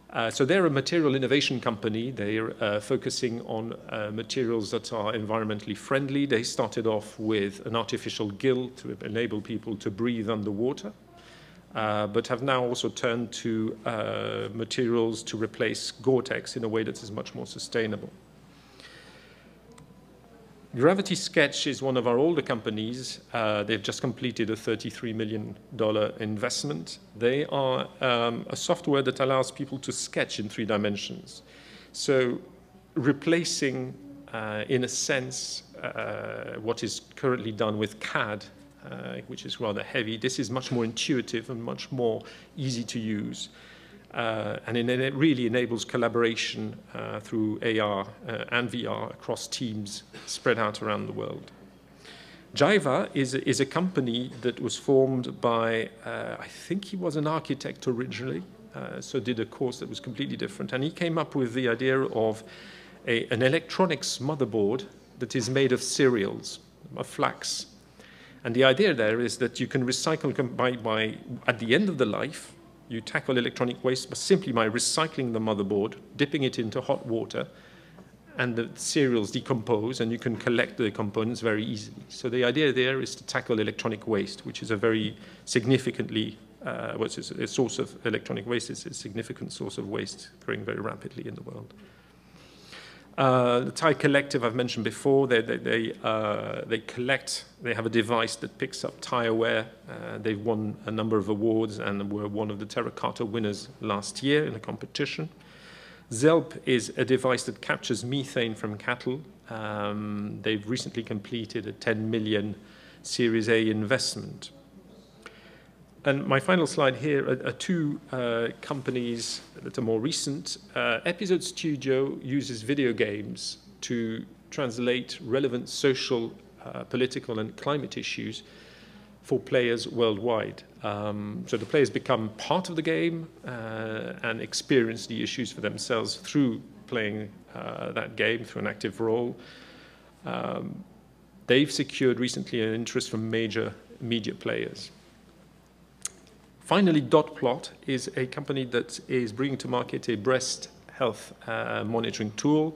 D: Uh, so they're a material innovation company. They're uh, focusing on uh, materials that are environmentally friendly. They started off with an artificial gill to enable people to breathe underwater, but have now also turned to materials to replace Gore-Tex in a way that is much more sustainable. Gravity Sketch is one of our older companies. Uh, they've just completed a $33 million investment. They are um, a software that allows people to sketch in three dimensions. So replacing, uh, in a sense, uh, what is currently done with CAD, uh, which is rather heavy, this is much more intuitive and much more easy to use. Uh, and it, really enables collaboration uh, through AR uh, and VR across teams spread out around the world. Jiva is, is a company that was formed by, uh, I think he was an architect originally, uh, so did a course that was completely different. And he came up with the idea of a, an electronics motherboard that is made of cereals, of flax. And the idea there is that you can recycle by, by at the end of the life, you tackle electronic waste simply by recycling the motherboard, dipping it into hot water, and the serials decompose, and you can collect the components very easily. So the idea there is to tackle electronic waste, which is a very significantly, uh, what's a source of electronic waste, it's a significant source of waste growing very rapidly in the world. Uh, the Thai collective I've mentioned before, they, they, they, uh, they collect, they have a device that picks up tire Uh, they've won a number of awards and were one of the terracotta winners last year in a competition. ZELP is a device that captures methane from cattle. Um, they've recently completed a 10 million Series A investment. And my final slide here are, are two uh, companies that are more recent. Uh, Episode Studio uses video games to translate relevant social, uh, political, and climate issues for players worldwide. Um, so the players become part of the game uh, and experience the issues for themselves through playing uh, that game, through an active role. Um, they've secured recently an interest from major media players. Finally, Dotplot is a company that is bringing to market a breast health uh, monitoring tool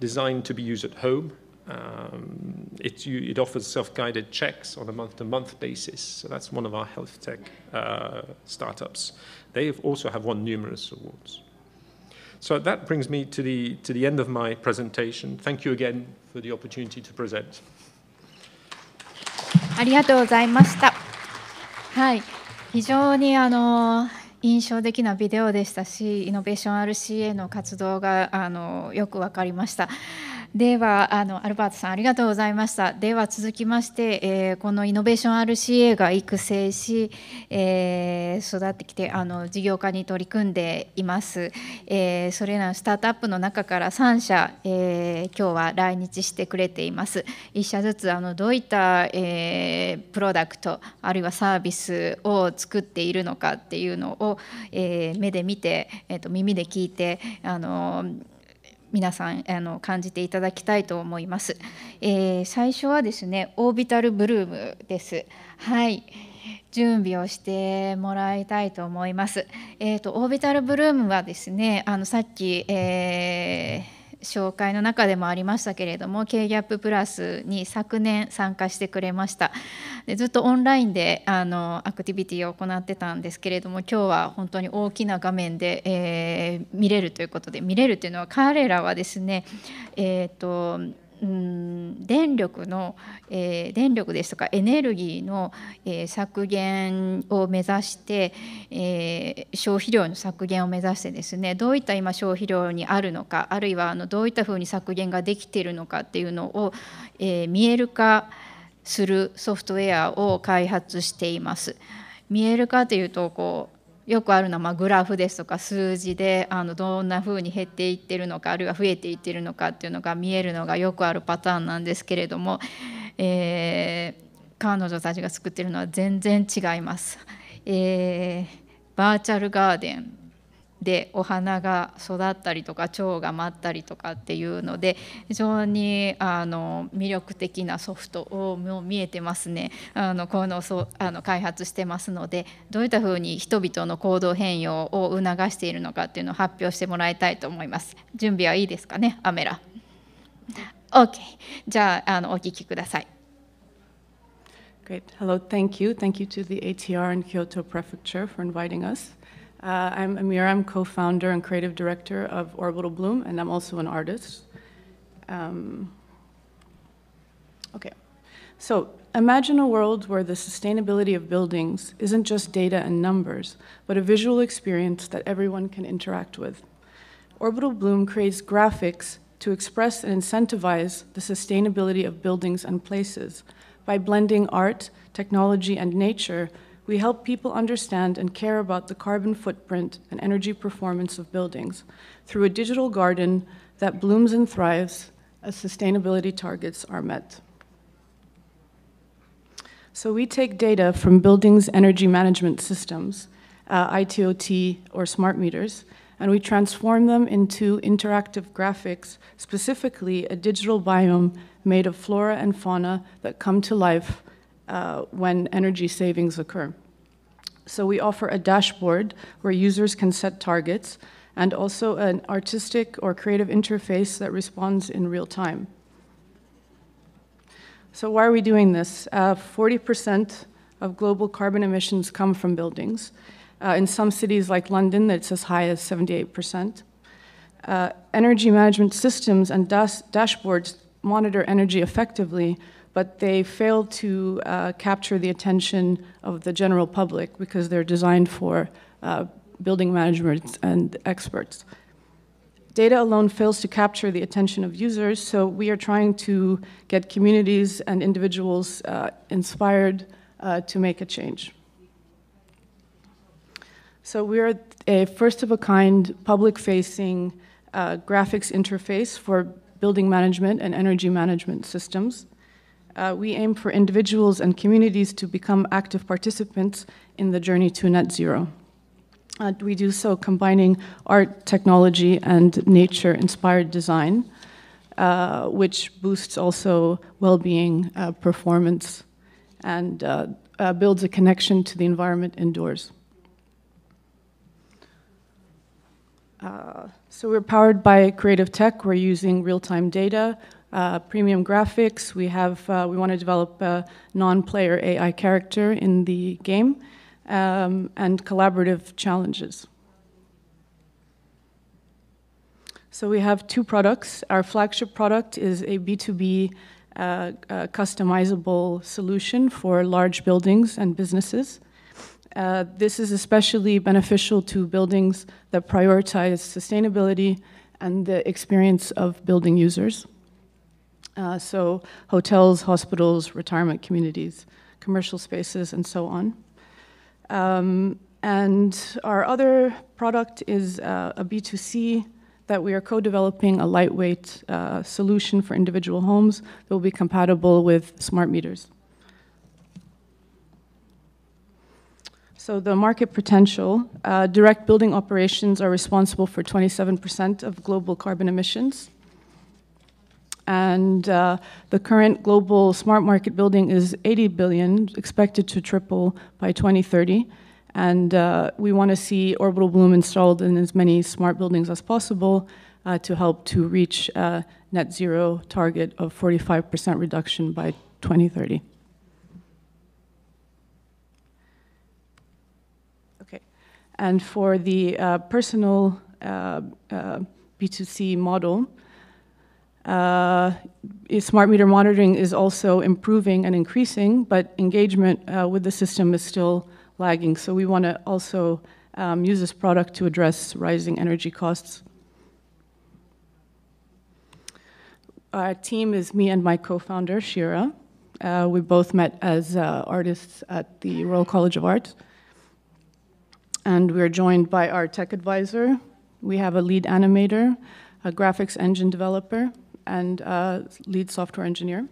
D: designed to be used at home. Um, it, you, it, offers self-guided checks on a month-to-month basis. So that's one of our health tech uh, startups. They have also have won numerous awards. So that brings me to the, to the end of my presentation. Thank you again for the opportunity to present.
A: ありがとうございました。はい。非常にあの印象的なビデオでしたしイノベーション RCA の活動があのよく分かりました。ではあのアルバートさんありがとうございましたでは続きまして、えー、このイノベーション RCA が育成し、えー、育ってきてあの事業化に取り組んでいます、えー、それらのスタートアップの中から3社、えー、今日は来日してくれています1社ずつあのどういった、えー、プロダクトあるいはサービスを作っているのかっていうのを、えー、目で見て、えーと、耳で聞いてあの皆さんあの感じていただきたいと思います、えー、最初はですねオービタルブルームですはい準備をしてもらいたいと思いますえっ、ー、とオービタルブルームはですねあのさっき、えー紹介の中でもありましたけれども K ギャッププラスに昨年参加してくれましたでずっとオンラインであのアクティビティを行ってたんですけれども今日は本当に大きな画面で、えー、見れるということで見れるというのは彼らはですねえっ、ー、とうん電力の、えー、電力ですとかエネルギーの、えー、削減を目指して、えー、消費量の削減を目指してですねどういった今消費量にあるのかあるいはあのどういったふうに削減ができているのかっていうのを、え見える化するソフトウェアを開発しています。見える化というとこうよくあるのはまグラフですとか数字であのどんなふうに減っていってるのかあるいは増えていってるのかっていうのが見えるのがよくあるパターンなんですけれども、えー、彼女たちが作ってるのは全然違います。えー、バーチャルガーデンでお花が育ったりとか蝶が舞ったりとかっていうので非常にあの魅力的なソフトをもう見えてますねあのこのそあの開発してますのでどういったふうに人々の行動変容を促しているのかっていうのを発表してもらいたいと思います準備はいいですかねアメラ OK じゃああのお聞きください Great.
F: Hello. Thank you. Thank you to the ATR and Kyoto Prefecture for inviting us. Uh, I'm Amir. I'm co-founder and creative director of Orbital Bloom, and I'm also an artist. Um, okay, so imagine a world where the sustainability of buildings isn't just data and numbers, but a visual experience that everyone can interact with. Orbital Bloom creates graphics to express and incentivize the sustainability of buildings and places by blending art, technology, and nature we help people understand and care about the carbon footprint and energy performance of buildings through a digital garden that blooms and thrives as sustainability targets are met. So we take data from buildings' energy management systems, uh, ITOT or smart meters, and we transform them into interactive graphics, specifically a digital biome made of flora and fauna that come to life uh, when energy savings occur. So we offer a dashboard where users can set targets and also an artistic or creative interface that responds in real time. So why are we doing this? 40% uh, of global carbon emissions come from buildings. Uh, in some cities like London, it's as high as 78%. Uh, energy management systems and das dashboards monitor energy effectively but they fail to uh, capture the attention of the general public because they're designed for uh, building management and experts. Data alone fails to capture the attention of users, so we are trying to get communities and individuals uh, inspired uh, to make a change. So we're a first of a kind public facing uh, graphics interface for building management and energy management systems uh, we aim for individuals and communities to become active participants in the journey to net zero. Uh, we do so combining art, technology, and nature inspired design, uh, which boosts also well being, uh, performance, and uh, uh, builds a connection to the environment indoors. so we're powered by creative tech. We're using real time data uh, premium graphics. We have uh, we want to develop a non-player AI character in the game, um, and collaborative challenges. So we have two products. Our flagship product is a B2B uh, uh, customizable solution for large buildings and businesses. Uh, this is especially beneficial to buildings that prioritize sustainability and the experience of building users. Uh, so hotels, hospitals, retirement communities, commercial spaces, and so on. Um, and our other product is uh, a B2C that we are co-developing a lightweight uh, solution for individual homes that will be compatible with smart meters. So the market potential, uh, direct building operations are responsible for 27% of global carbon emissions and uh, the current global smart market building is 80 billion, expected to triple by 2030. And uh, we want to see orbital bloom installed in as many smart buildings as possible uh, to help to reach a uh, net zero target of 45% reduction by 2030. Okay, and for the uh, personal uh, B2C model, uh, smart meter monitoring is also improving and increasing, but engagement uh, with the system is still lagging. So we want to also um, use this product to address rising energy costs. Our team is me and my co-founder, Shira. Uh, we both met as uh, artists at the Royal College of Art. And we're joined by our tech advisor. We have a lead animator, a graphics engine developer, and uh, lead software engineer.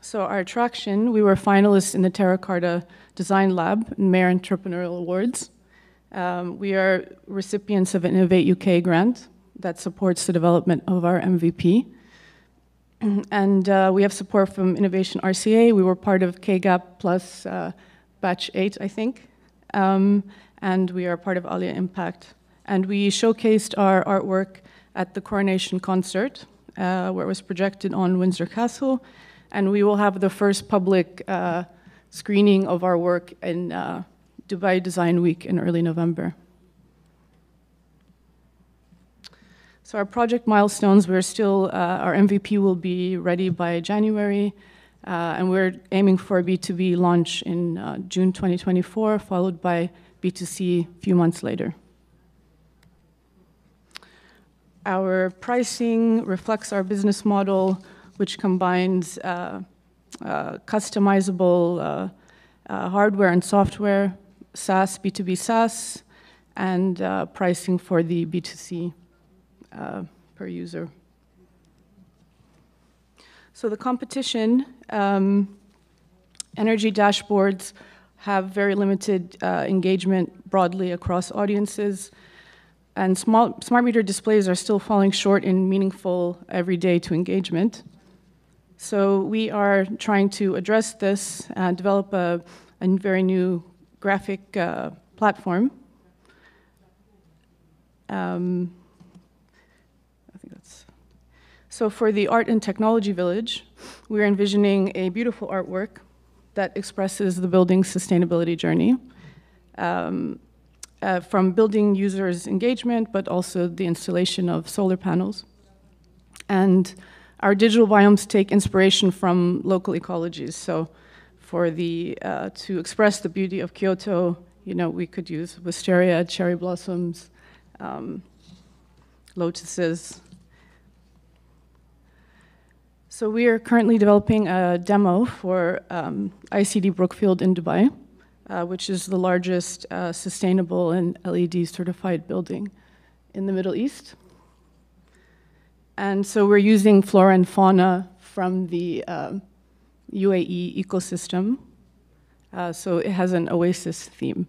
F: So our attraction, we were finalists in the Terracotta Design Lab and Mayor Entrepreneurial Awards. Um, we are recipients of an Innovate UK grant that supports the development of our MVP. And uh, we have support from Innovation RCA. We were part of KGAP Plus uh, Batch 8, I think. Um, and we are part of Alia Impact. And we showcased our artwork at the coronation concert, uh, where it was projected on Windsor Castle, and we will have the first public uh, screening of our work in uh, Dubai Design Week in early November. So our project milestones, we're still, uh, our MVP will be ready by January, uh, and we're aiming for a B2B launch in June 2024, followed by B2C a few months later. Our pricing reflects our business model, which combines uh, uh, customizable uh, uh, hardware and software, SaaS, B2B SaaS, and uh, pricing for the B2C per user. So the competition, um, energy dashboards have very limited uh, engagement broadly across audiences and small, smart meter displays are still falling short in meaningful everyday to engagement. So we are trying to address this and uh, develop a, a very new graphic uh, platform. Um, I think that's so. For the art and technology village, we are envisioning a beautiful artwork that expresses the building's sustainability journey. Um, uh, from building users' engagement, but also the installation of solar panels. And our digital biomes take inspiration from local ecologies. So, for the uh, to express the beauty of Kyoto, you know, we could use wisteria, cherry blossoms, um, lotuses. So we are currently developing a demo for um, ICD Brookfield in Dubai. Uh, which is the largest uh, sustainable and LED certified building in the Middle East. And so we're using flora and fauna from the uh, UAE ecosystem. Uh, so it has an oasis theme.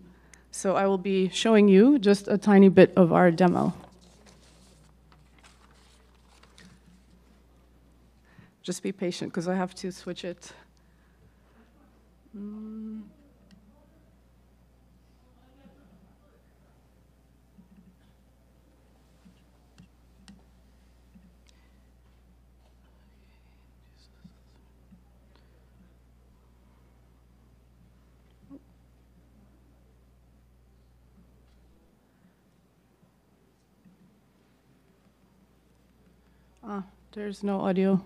F: So I will be showing you just a tiny bit of our demo. Just be patient because I have to switch it. Mm. There's no audio.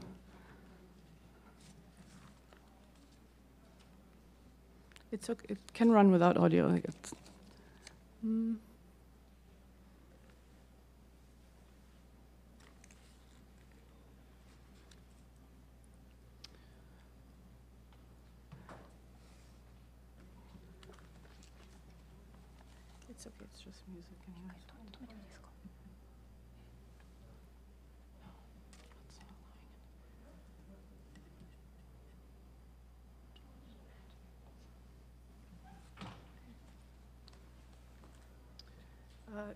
F: It's okay. It can run without audio. Mm.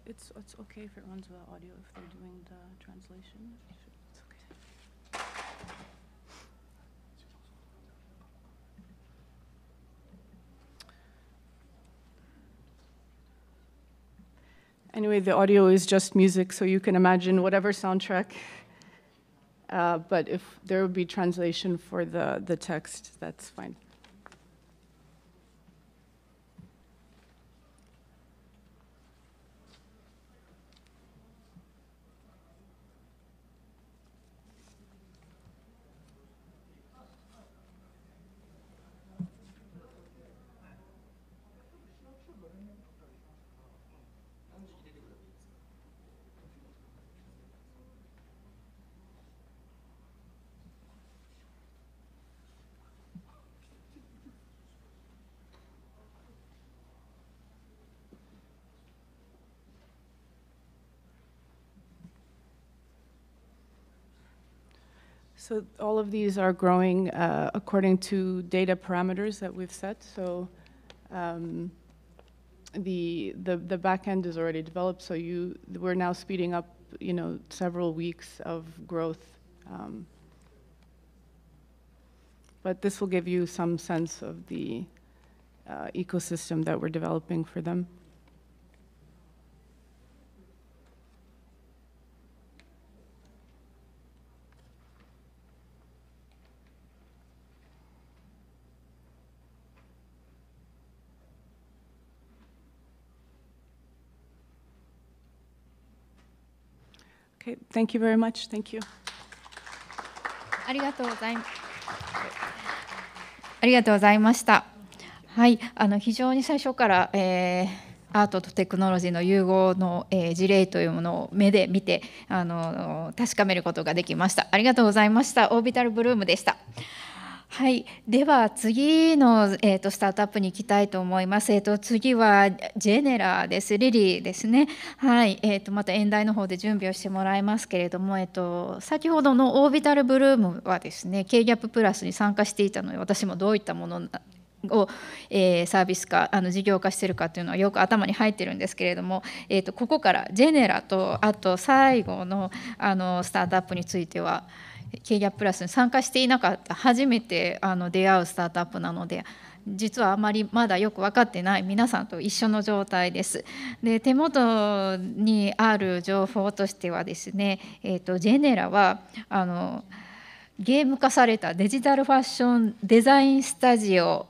F: it's, it's okay if it runs without audio if they're doing the translation. It's okay. Anyway, the audio is just music, so you can imagine whatever soundtrack. Uh, but if there would be translation for the, the text, that's fine. So all of these are growing uh, according to data parameters that we've set. So um, the, the, the back end is already developed, so you, we're now speeding up you know, several weeks of growth. Um, but this will give you some sense of the uh, ecosystem that we're developing for them. Thank
A: you very much. Thank you. ありがとうございます。ありがとうございました。はい、あの非常に最初から、えー、アートとテクノロジーの融合の、え事例というものを目で見てあの確かめることができました。ありがとうございました。オービタルブルームでした。はい、では次の、えーと、スタートアップに行きたいと思います。えーと、次はジェネラです、リリーですね。はい、えーと、また演題の方で準備をしてもらいますけれども、えー、と先ほどのオービタルブルームはですね、K ギャッププラスに参加していたので、私もどういったものを、えー、サービス化あの事業化してるかというのはよく頭に入ってるんですけれども、えー、とここからジェネラとあと最後のあのスタートアップについては。K ギプラスに参加していなかった初めてあの出会うスタートアップなので実はあまりまだよく分かってない皆さんと一緒の状態です。で手元にある情報としてはですね、えーとジェネラはあのゲーム化されたデジタルファッションデザインスタジオ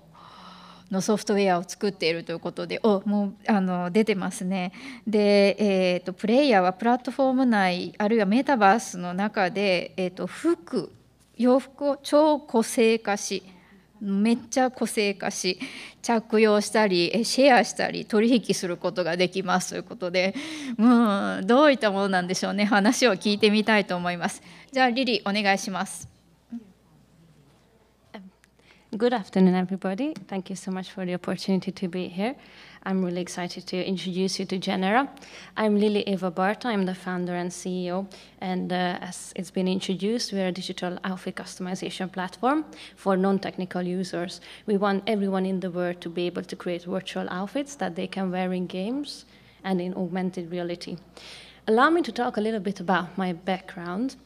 A: のソフトウェアを作っているということでおもうあの出てますね。で、えーと、プレイヤーはプラットフォーム内あるいはメタバースの中で、えーと、服洋服を超個性化しめっちゃ個性化し着用したりシェアしたり取引することができますということでうんどういったものなんでしょうね話を聞いてみ
G: たいと思います。じゃあリリお願いします。Good afternoon, everybody. Thank you so much for the opportunity to be here. I'm really excited to introduce you to Genera. I'm Lily Eva Barta. I'm the founder and CEO. And uh, as it's been introduced, we are a digital outfit customization platform for non-technical users. We want everyone in the world to be able to create virtual outfits that they can wear in games and in augmented reality. Allow me to talk a little bit about my background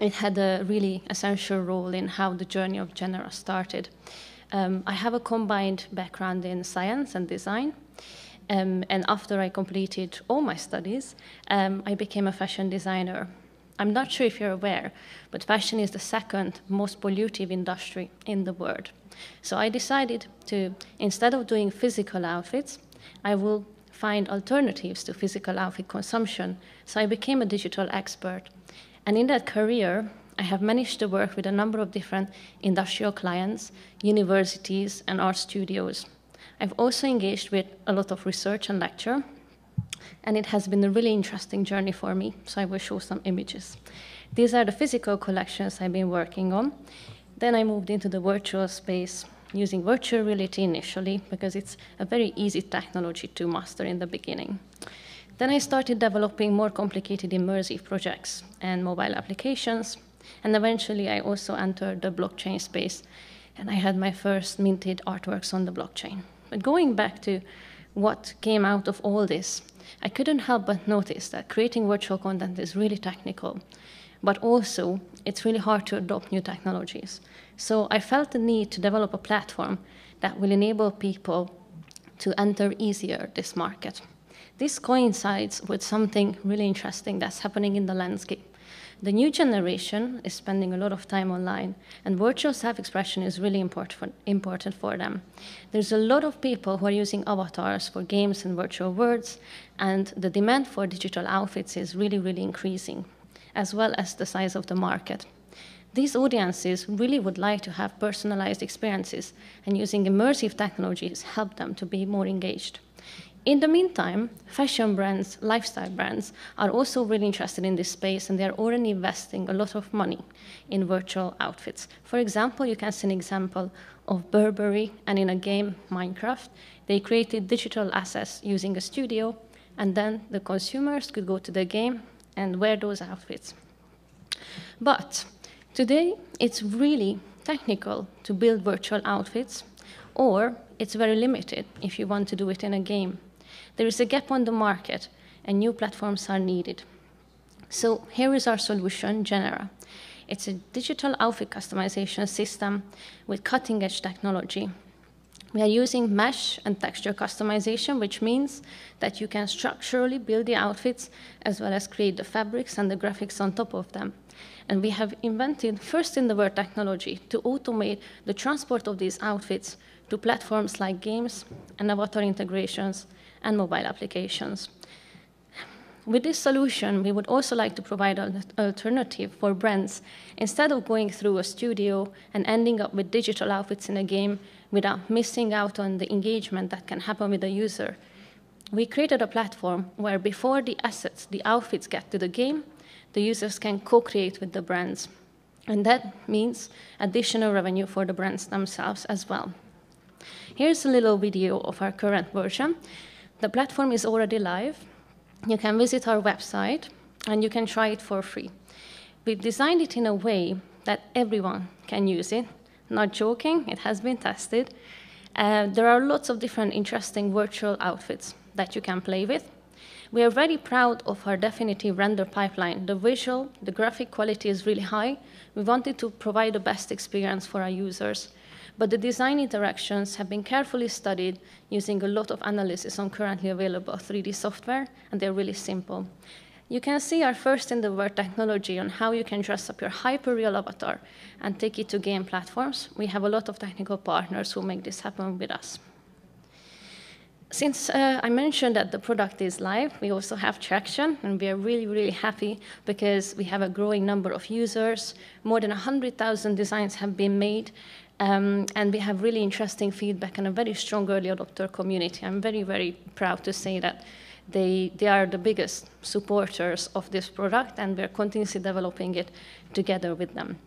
G: it had a really essential role in how the journey of Genera started. Um, I have a combined background in science and design, um, and after I completed all my studies, um, I became a fashion designer. I'm not sure if you're aware, but fashion is the second most pollutive industry in the world. So I decided to, instead of doing physical outfits, I will find alternatives to physical outfit consumption. So I became a digital expert and in that career, I have managed to work with a number of different industrial clients, universities, and art studios. I've also engaged with a lot of research and lecture, and it has been a really interesting journey for me, so I will show some images. These are the physical collections I've been working on. Then I moved into the virtual space using virtual reality initially because it's a very easy technology to master in the beginning. Then I started developing more complicated immersive projects and mobile applications. And eventually, I also entered the blockchain space and I had my first minted artworks on the blockchain. But going back to what came out of all this, I couldn't help but notice that creating virtual content is really technical, but also it's really hard to adopt new technologies. So I felt the need to develop a platform that will enable people to enter easier this market. This coincides with something really interesting that's happening in the landscape. The new generation is spending a lot of time online, and virtual self expression is really important for, them. There's a lot of people who are using avatars for games and virtual worlds, and the demand for digital outfits is really, really increasing, as well as the size of the market. These audiences really would like to have personalized experiences, and using immersive technologies help them to be more engaged. In the meantime, fashion brands, lifestyle brands are also really interested in this space and they are already investing a lot of money in virtual outfits. For example, you can see an example of Burberry and in a game, Minecraft, they created digital assets using a studio and then the consumers could go to the game and wear those outfits. But today, it's really technical to build virtual outfits or it's very limited if you want to do it in a game. There is a gap on the market, and new platforms are needed. So here is our solution, Genera. It's a digital outfit customization system with cutting-edge technology. We are using mesh and texture customization, which means that you can structurally build the outfits as well as create the fabrics and the graphics on top of them. And we have invented first-in-the-world technology to automate the transport of these outfits to platforms like games and avatar integrations and mobile applications. With this solution, we would also like to provide an alternative for brands. Instead of going through a studio and ending up with digital outfits in a game without missing out on the engagement that can happen with the user, we created a platform where before the assets, the outfits get to the game, the users can co-create with the brands. And that means additional revenue for the brands themselves as well. Here's a little video of our current version. The platform is already live. You can visit our website and you can try it for free. We've designed it in a way that everyone can use it. Not joking, it has been tested. Uh, there are lots of different interesting virtual outfits that you can play with. We are very proud of our definitive render pipeline. The visual, the graphic quality is really high. We wanted to provide the best experience for our users but the design interactions have been carefully studied using a lot of analysis on currently available 3D software, and they're really simple. You can see our first-in-the-world technology on how you can dress up your hyperreal avatar and take it to game platforms. We have a lot of technical partners who make this happen with us. Since uh, I mentioned that the product is live, we also have traction, and we are really, really happy because we have a growing number of users. More than 100,000 designs have been made, um, and we have really interesting feedback and a very strong early adopter community. I'm very, very proud to say that they, they are the biggest supporters of this product and we're continuously developing it together with them.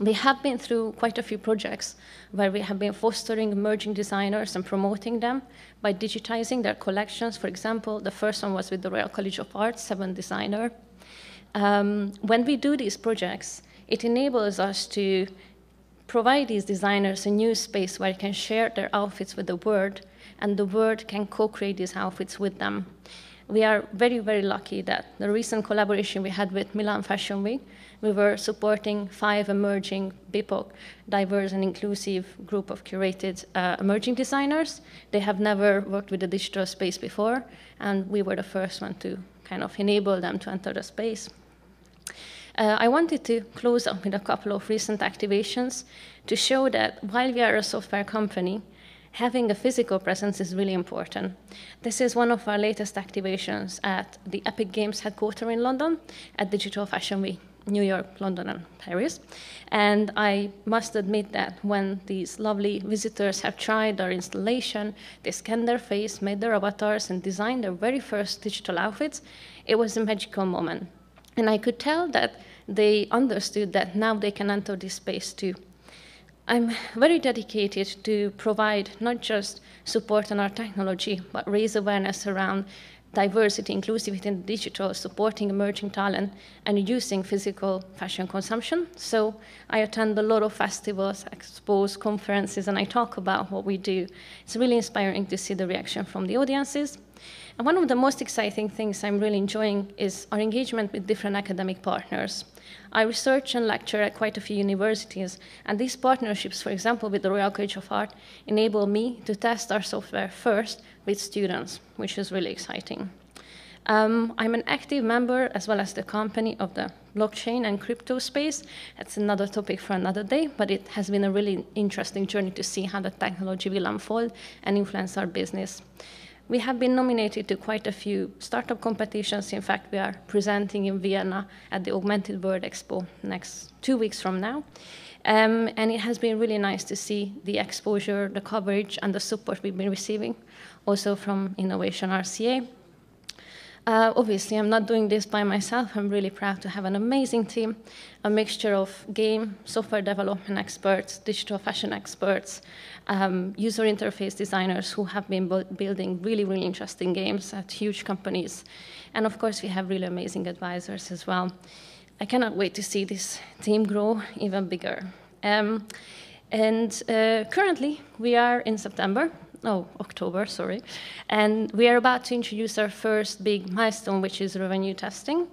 G: We have been through quite a few projects where we have been fostering emerging designers and promoting them by digitizing their collections. For example, the first one was with the Royal College of Arts, Seven Designer. Um, when we do these projects, it enables us to provide these designers a new space where they can share their outfits with the world, and the world can co-create these outfits with them. We are very, very lucky that the recent collaboration we had with Milan Fashion Week, we were supporting five emerging BIPOC, diverse and inclusive group of curated uh, emerging designers. They have never worked with the digital space before, and we were the first one to kind of enable them to enter the space. Uh, I wanted to close up with a couple of recent activations to show that while we are a software company, having a physical presence is really important. This is one of our latest activations at the Epic Games headquarters in London at Digital Fashion Week. New York, London, and Paris. And I must admit that when these lovely visitors have tried our installation, they scanned their face, made their avatars, and designed their very first digital outfits, it was a magical moment. And I could tell that they understood that now they can enter this space too. I'm very dedicated to provide not just support on our technology, but raise awareness around diversity, inclusivity in digital, supporting emerging talent, and using physical fashion consumption. So I attend a lot of festivals, expos, conferences, and I talk about what we do. It's really inspiring to see the reaction from the audiences. And one of the most exciting things I'm really enjoying is our engagement with different academic partners. I research and lecture at quite a few universities, and these partnerships, for example, with the Royal College of Art, enable me to test our software first with students, which is really exciting. Um, I'm an active member, as well as the company, of the blockchain and crypto space. That's another topic for another day, but it has been a really interesting journey to see how the technology will unfold and influence our business. We have been nominated to quite a few startup competitions. In fact, we are presenting in Vienna at the Augmented World Expo next two weeks from now. Um, and it has been really nice to see the exposure, the coverage, and the support we've been receiving, also from Innovation RCA. Uh, obviously, I'm not doing this by myself. I'm really proud to have an amazing team, a mixture of game, software development experts, digital fashion experts, um, user interface designers who have been building really, really interesting games at huge companies. And of course, we have really amazing advisors as well. I cannot wait to see this team grow even bigger. Um, and uh, currently, we are in September, oh, October, sorry, and we are about to introduce our first big milestone, which is revenue testing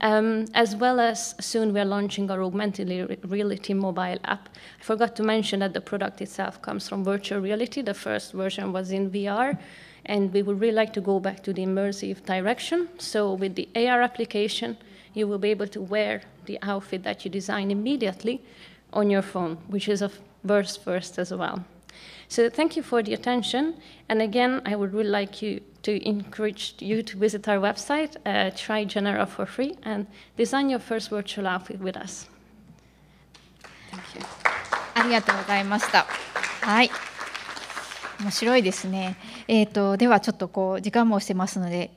G: um, as well as soon we're launching our augmented reality mobile app. I forgot to mention that the product itself comes from virtual reality. The first version was in VR, and we would really like to go back to the immersive direction. So with the AR application, you will be able to wear the outfit that you design immediately on your phone, which is a verse first as well. So thank you for the attention. And again, I would really like you to encourage you to visit our website, uh, try Genera for free, and design your first virtual outfit with us.
A: Thank you. ありがと
G: うございました。
A: はい。面白いですね。えっ、ー、とではちょっとこう時間もしてますので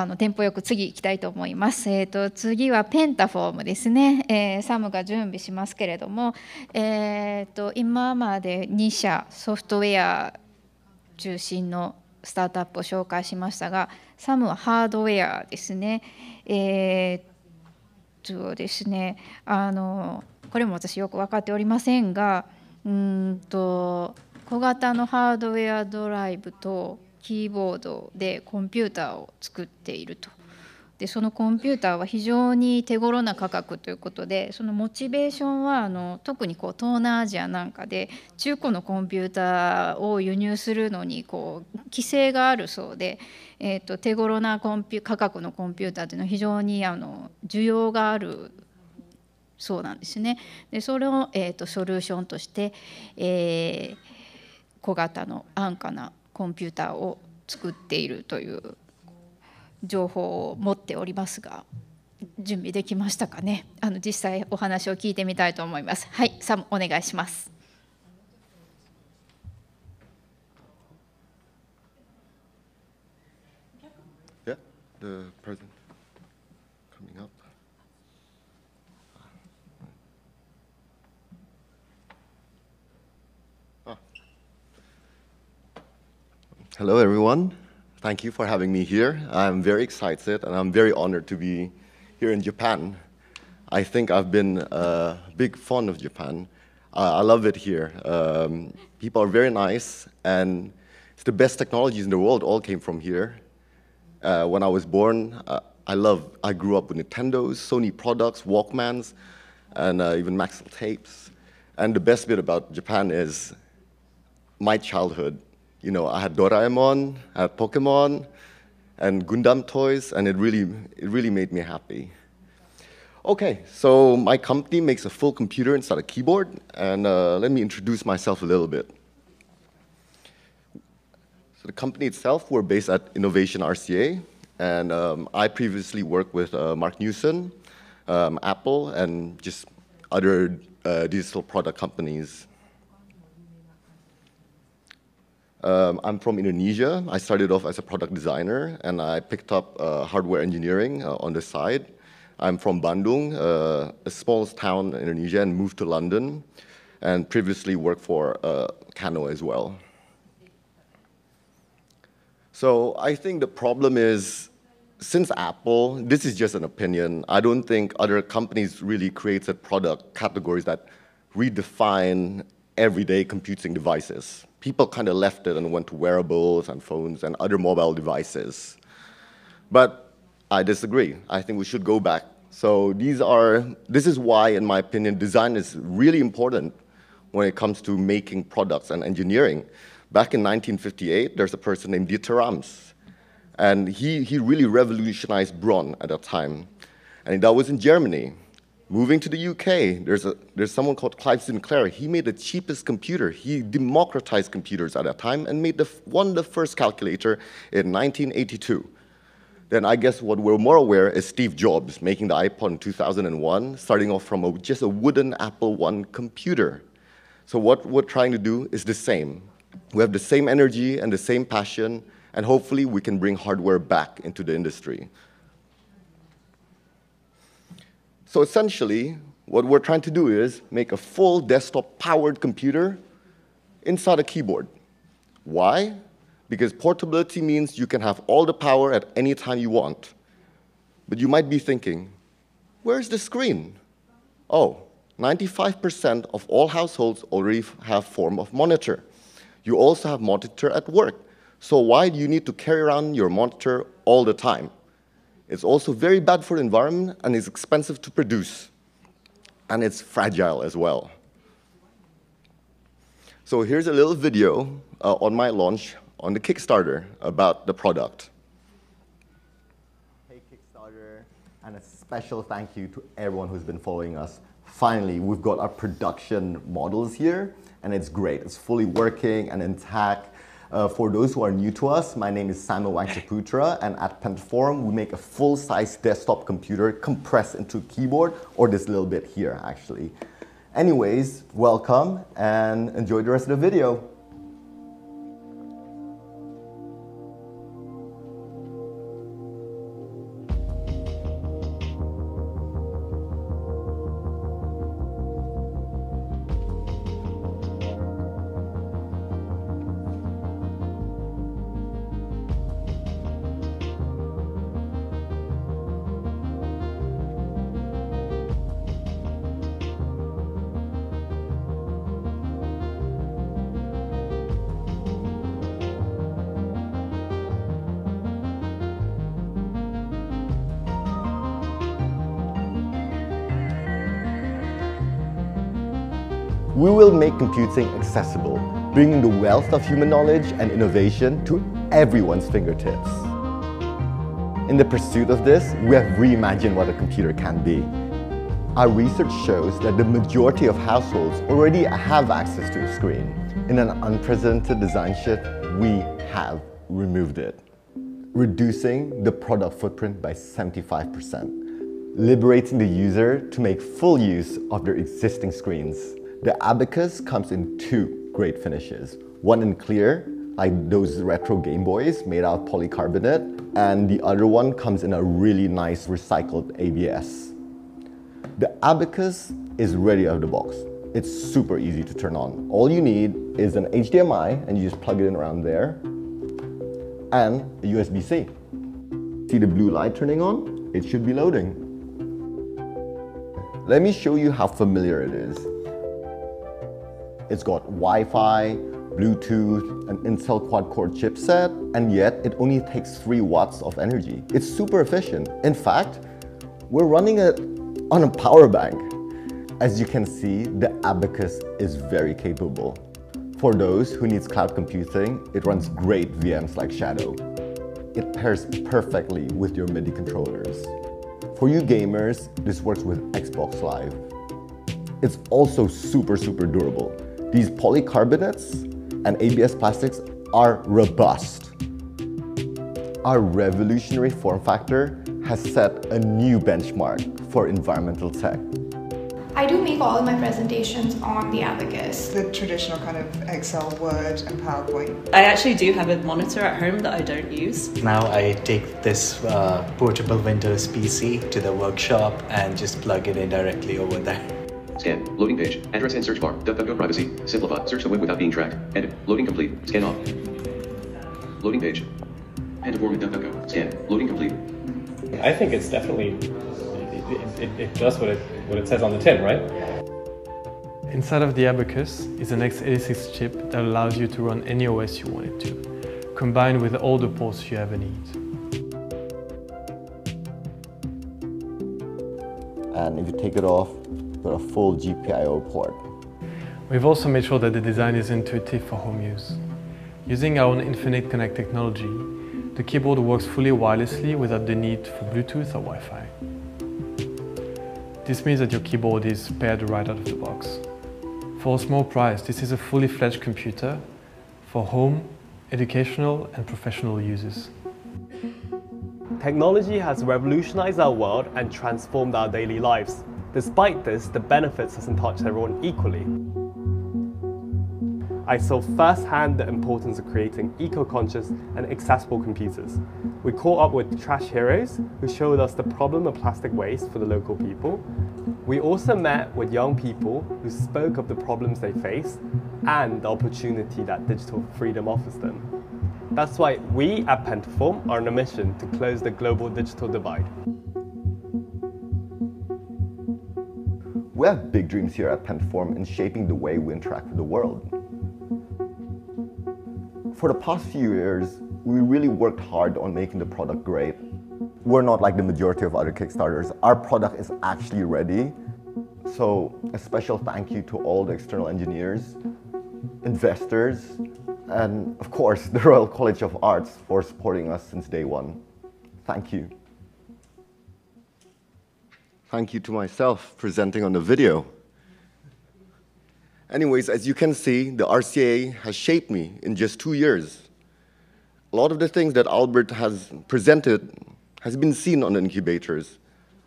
A: あのテンポよく次行きたいと思います。えーと、次はペンタフォームですね、えー、サムが準備しますけれども、えーと、と今まで2社ソフトウェア中心のスタートアップを紹介しましたがサムはハードウェアですね。えー、とですねあのこれも私よく分かっておりませんがうんと小型のハードウェアドライブとキーボードでコンピューターを作っていると。でそのコンピューターは非常に手頃な価格ということでそのモチベーションはあの特にこう東南アジアなんかで中古のコンピューターを輸入するのにこう規制があるそうで、えーと、と手頃なコンピュ価格のコンピューターというのは非常にあの需要があるそうなんですね。でそれを、えーと、とソリューションとして、えー、小型の安価なコンピューターを作っているという情報を持っておりますが準備できましたかねあの実際お話を聞いてみたいと思いますはいサムお願いします
H: え、yeah, the p r e s e n t Hello, everyone. Thank you for having me here. I'm very excited and I'm very honored to be here in Japan. I think I've been a uh, big fan of Japan. I love it here. Um, people are very nice and it's the best technologies in the world all came from here. Uh, when I was born, uh, I love, I grew up with Nintendos, Sony products, Walkmans, and uh, even Maxell tapes. And the best bit about Japan is my childhood you know, I had Doraemon, I had Pokemon, and Gundam toys, and it really, it really made me happy. Okay, so my company makes a full computer instead of keyboard, and uh, let me introduce myself a little bit. So the company itself, we're based at Innovation RCA, and um, I previously worked with uh, Mark Newson, um, Apple, and just other uh, digital product companies. Um, I'm from Indonesia. I started off as a product designer and I picked up uh, hardware engineering uh, on the side. I'm from Bandung, uh, a small town in Indonesia, and moved to London and previously worked for uh, Cano as well. So I think the problem is, since Apple, this is just an opinion. I don't think other companies really created product categories that redefine everyday computing devices people kind of left it and went to wearables and phones and other mobile devices. But I disagree. I think we should go back. So these are, this is why, in my opinion, design is really important when it comes to making products and engineering. Back in 1958, there's a person named Dieter Rams, and he, he really revolutionized Braun at that time. And that was in Germany. Moving to the UK, there's, a, there's someone called Clive Sinclair. He made the cheapest computer. He democratized computers at that time and made the, won the first calculator in 1982. Then I guess what we're more aware is Steve Jobs making the iPod in 2001, starting off from a, just a wooden Apple I computer. So what we're trying to do is the same. We have the same energy and the same passion, and hopefully we can bring hardware back into the industry. So essentially, what we're trying to do is make a full desktop-powered computer inside a keyboard. Why? Because portability means you can have all the power at any time you want. But you might be thinking, where's the screen? Oh, 95% of all households already have form of monitor. You also have monitor at work. So why do you need to carry around your monitor all the time? It's also very bad for the environment and is expensive to produce. And it's fragile as well. So here's a little video uh, on my launch on the Kickstarter about the product. Hey Kickstarter, and a special thank you to everyone who's been following us. Finally, we've got our production models here, and it's great. It's fully working and intact uh, for those who are new to us, my name is Samuel Wangchaputra, and at Pentaforum, we make a full-size desktop computer compressed into a keyboard, or this little bit here, actually. Anyways, welcome, and enjoy the rest of the video. We will make computing accessible, bringing the wealth of human knowledge and innovation to everyone's fingertips. In the pursuit of this, we have reimagined what a computer can be. Our research shows that the majority of households already have access to a screen. In an unprecedented design shift, we have removed it, reducing the product footprint by 75%, liberating the user to make full use of their existing screens. The abacus comes in two great finishes. One in clear, like those retro Game Boys made out of polycarbonate, and the other one comes in a really nice recycled ABS. The abacus is ready out of the box. It's super easy to turn on. All you need is an HDMI and you just plug it in around there and a USB-C. See the blue light turning on? It should be loading. Let me show you how familiar it is. It's got Wi-Fi, Bluetooth, an Intel quad-core chipset, and yet it only takes 3 watts of energy. It's super efficient. In fact, we're running it on a power bank. As you can see, the Abacus is very capable. For those who needs cloud computing, it runs great VMs like Shadow. It pairs perfectly with your MIDI controllers. For you gamers, this works with Xbox Live. It's also super, super durable. These polycarbonates and ABS plastics are robust. Our revolutionary form factor has set a new benchmark for environmental tech.
A: I do make all my presentations on the abacus. The traditional kind of Excel,
G: Word and PowerPoint. I actually do have a monitor at home that I don't use. Now I
H: take this uh, portable Windows PC to the workshop and just plug it in directly
E: over there. Scan. Loading page. Address and search bar. DuckDuckGo privacy. Simplify. Search the web without being tracked. Edit. Loading complete. Scan off. Loading page. Pantaform and DuckDuckGo. Scan. Loading complete.
H: I think it's definitely it, it, it does what it what it says on the tin, right?
D: Inside of the Abacus is an x86 chip that allows you to run any OS you want it to, combined with all the ports you ever need.
H: And if you take it off, but a full GPIO port.
E: We've also made sure that the design is intuitive
D: for home use. Using our own Infinite Connect technology, the keyboard works fully wirelessly without the need for Bluetooth or Wi-Fi. This means that your keyboard is paired right out of the box. For a small price, this is a fully fledged computer for home, educational and professional uses.
H: Technology has revolutionized our world and transformed our daily lives. Despite this, the benefits doesn't touch everyone equally. I saw firsthand the importance of creating eco-conscious and accessible computers. We caught up with Trash Heroes, who showed us the problem of plastic waste for the local people. We also met with young people who spoke of the problems they face and the opportunity that digital freedom offers them. That's why we at Pentaform are on a mission to close the global digital divide. We have big dreams here at Pentform in shaping the way we interact with the world. For the past few years, we really worked hard on making the product great. We're not like the majority of other Kickstarters. Our product is actually ready. So a special thank you to all the external engineers, investors, and of course the Royal College of Arts for supporting us since day one. Thank you. Thank you to myself presenting on the video. Anyways, as you can see, the RCA has shaped me in just two years. A lot of the things that Albert has presented has been seen on the incubators.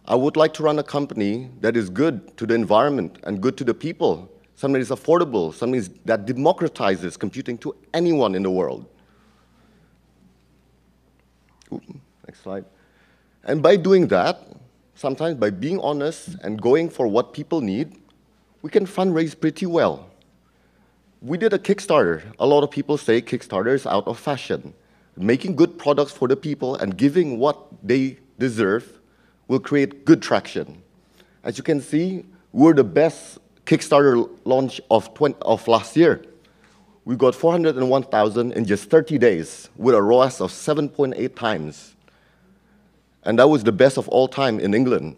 H: I would like to run a company that is good to the environment and good to the people, something that is affordable, something that democratizes computing to anyone in the world. Ooh, next slide. And by doing that, sometimes by being honest and going for what people need, we can fundraise pretty well. We did a Kickstarter. A lot of people say Kickstarter is out of fashion. Making good products for the people and giving what they deserve will create good traction. As you can see, we're the best Kickstarter launch of, 20, of last year. We got 401,000 in just 30 days with a ROAS of 7.8 times. And that was the best of all time in England.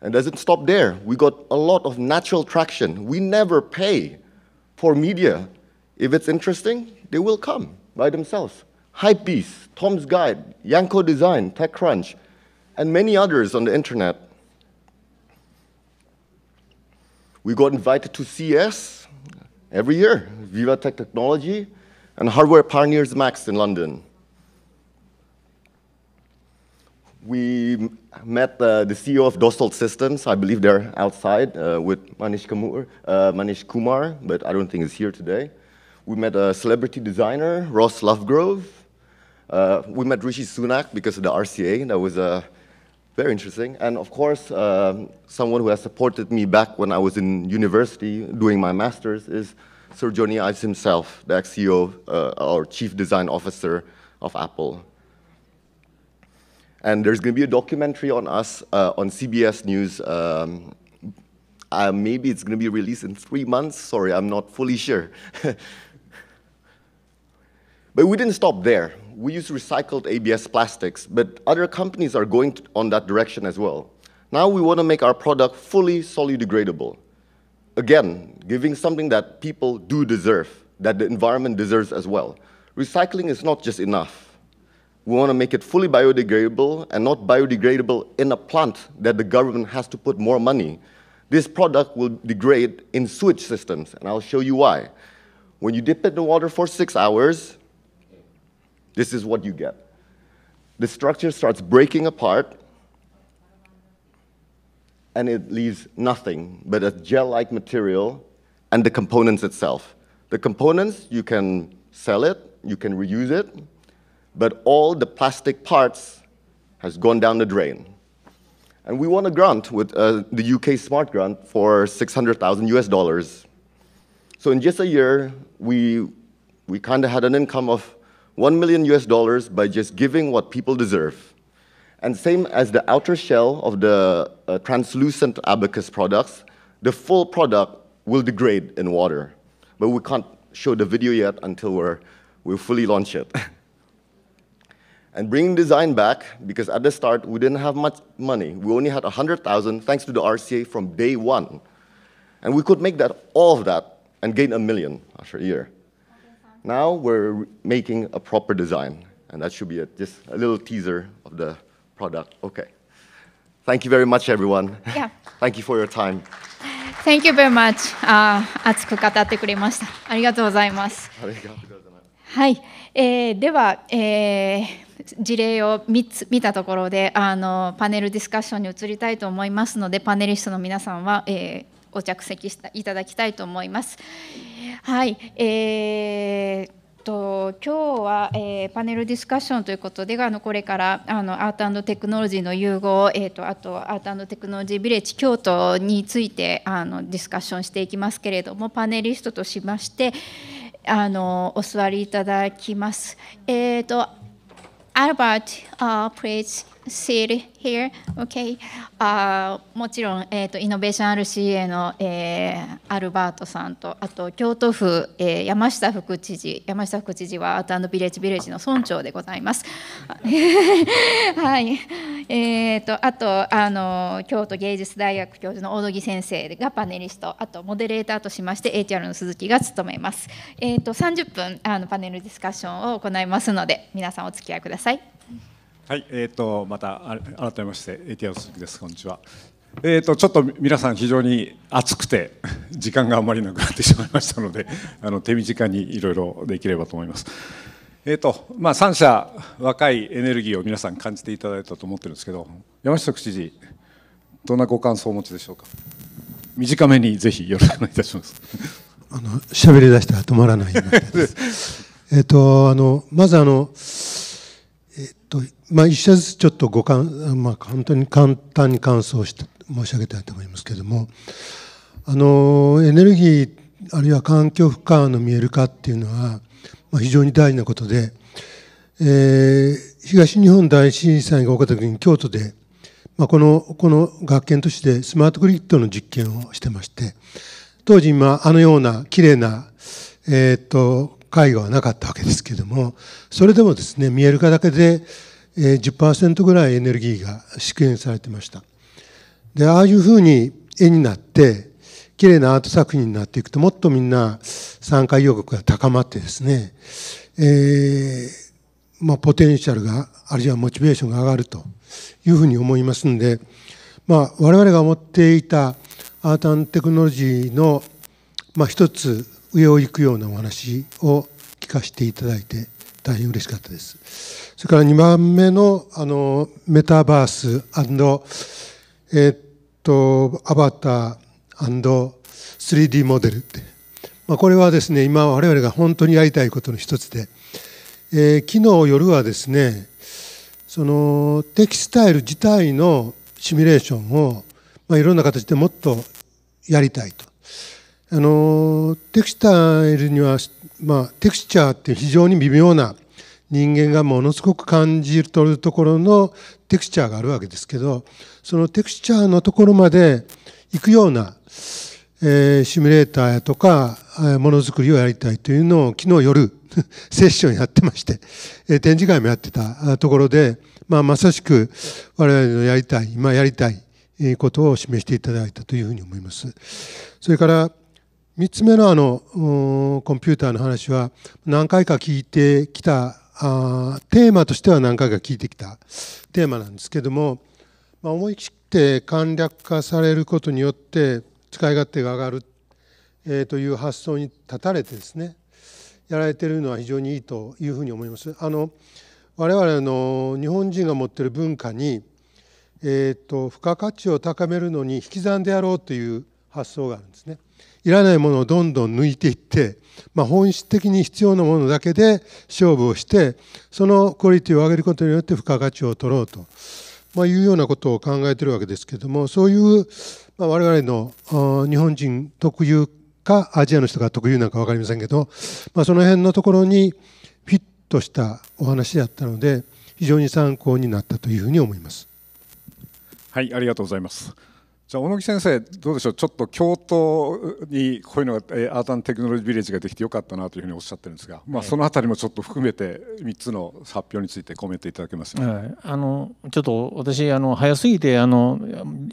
H: And doesn't stop there. We got a lot of natural traction. We never pay for media. If it's interesting, they will come by themselves. Hypebeast, Tom's Guide, Yanko Design, TechCrunch, and many others on the internet. We got invited to CES every year, Viva Tech Technology and Hardware Pioneers Max in London. we met uh, the CEO of Dostal Systems. I believe they're outside uh, with Manish, Kamur, uh, Manish Kumar, but I don't think he's here today. We met a celebrity designer, Ross Lovegrove. Uh, we met Rishi Sunak because of the RCA. That was uh, very interesting. And of course, um, someone who has supported me back when I was in university doing my master's is Sir Johnny Ives himself, the ex-CEO, or uh, chief design officer of Apple. And there's going to be a documentary on us uh, on CBS News. Um, uh, maybe it's going to be released in three months. Sorry, I'm not fully sure. but we didn't stop there. We use recycled ABS plastics, but other companies are going to, on that direction as well. Now we want to make our product fully degradable. Again, giving something that people do deserve, that the environment deserves as well. Recycling is not just enough. We want to make it fully biodegradable and not biodegradable in a plant that the government has to put more money. This product will degrade in sewage systems, and I'll show you why. When you dip it in water for six hours, this is what you get. The structure starts breaking apart, and it leaves nothing but a gel-like material and the components itself. The components, you can sell it, you can reuse it, but all the plastic parts has gone down the drain. And we won a grant with uh, the UK Smart Grant for 600,000 US dollars. So in just a year, we, we kind of had an income of 1 million US dollars by just giving what people deserve. And same as the outer shell of the uh, translucent abacus products, the full product will degrade in water. But we can't show the video yet until we're, we fully launch it. and bringing design back, because at the start, we didn't have much money. We only had 100,000, thanks to the RCA from day one. And we could make that all of that and gain a million after a year. Now we're making a proper design, and that should be a, just a little teaser of the product. Okay. Thank you very much, everyone. Yeah. Thank you for your time.
A: Thank you very much. あ熱く語ってくれました。ありがとうございます。
H: ありがとうございま
A: す。はい。えー、では、えー uh, 事例を3つ見たところであのパネルディスカッションに移りたいと思いますのでパネリストの皆さんは、えー、着席したいただきたいと思います。はい、えーと今日は、えー、パネルディスカッションということであのこれからあのアートテクノロジーの融合、えーと、あとアートテクノロジービレッジ京都についてあのディスカッションしていきますけれどもパネリストとしましてあのお座りいただきます。えーと Albert uh, sit here, okay? あもちろん、えーと、イノベーション RCA の、えー、アルバートさんとあと京都府、えー、山下副知事山下副知事はアートビレッジビレッジの村長でございます。はい、えーと、あとあの京都芸術大学教授の大野木先生がパネリストあとモデレーターとしまして HR の鈴木が務めます。えーと、と30分あのパネルディスカッションを行いますので皆さんお付き合いください。
C: はい、えっ、ー、とまた改めまして a 鈴木です。こんにちは。えーと、ちょっと皆さん非常に暑くて 時間があまりなくなってしまいましたので あの手短にいろいろできればと思います。えーとまあ、三社若いエネルギーを皆さん感じていただいたと思ってるんですけど山下知事どんなご感想をお持ちでしょうか短めにぜひよろしくお願いいたします。
I: あの喋り出したら止まらない えっとあのまずあのまあ、一社ずつちょっとごかん、まあ、本当に簡単に感想して申し上げたいと思いますけれどもあのエネルギーあるいは環境負荷の見える化っていうのは、まあ、非常に大事なことで、えー、東日本大震災が起こった時に京都で、まあ、このこの学研としてスマートグリッドの実験をしてまして当時今あのようなきれいな、えー、っと絵画はなかったわけですけれどもそれでもですね見える化だけでえー、10%ぐらいエネルギーが縮減されてました。で、ああいうふうに絵になって、綺麗なアート作品になっていくと、もっとみんな参加意欲が高まってですね、えー、まあ、ポテンシャルが、あるいはモチベーションが上がるというふうに思いますんで、まあ、我々が思っていたアートテクノロジーの、まあ、一つ上を行くようなお話を聞かせていただいて大変嬉しかったです。それから2番目のあのメタバースえー、っとアバター &3D モデルって、まあ、これはですね今我々が本当にやりたいことの一つで、えー、昨日夜はですねそのテキスタイル自体のシミュレーションを、まあ、いろんな形でもっとやりたいと。あのテキスタイルにはまあ、テクスチャーって非常に微妙な人間がものすごく感じ取るところのテクスチャーがあるわけですけどそのテクスチャーのところまで行くような、えシミュレーターやとかものづくりをやりたいというのを昨日夜 セッションやってまして、え展示会もやってたところで、まあ、まさしく我々のやりたい今やりたいことを示していただいたというふうに思います。それから3つ目のあのコンピューターの話は何回か聞いてきたあテーマとしては何回か聞いてきたテーマなんですけども、まあ、思い切って簡略化されることによって使い勝手が上がる、えー、という発想に立たれてですねやられてるのは非常にいいというふうに思います。あの我々の日本人が持ってる文化に、えーと、と付加価値を高めるのに引き算でやろうという発想があるんですね。いらないものをどんどん抜いていって、まあ、本質的に必要なものだけで勝負をしてそのクオリティを上げることによって付加価値を取ろうと、まあ、いうようなことを考えているわけですけれどもそういう、まあ、我々の日本人特有かアジアの人が特有なのか分かりませんけど、まあ、その辺のところにフィットしたお話だったので非常に参考になったというふうに思います。
C: はいありがとうございます。じゃあ、小野木先生、どうでしょう、ちょっと京都にこういうのが、えー、アートテクノロジービレッジができてよかったなというふうにおっしゃってるんですが、まあ、そのあたりもちょっと含めて、3つの発表についてコメントいただけます、
B: はい、あのちょっと私、あの早すぎてあの、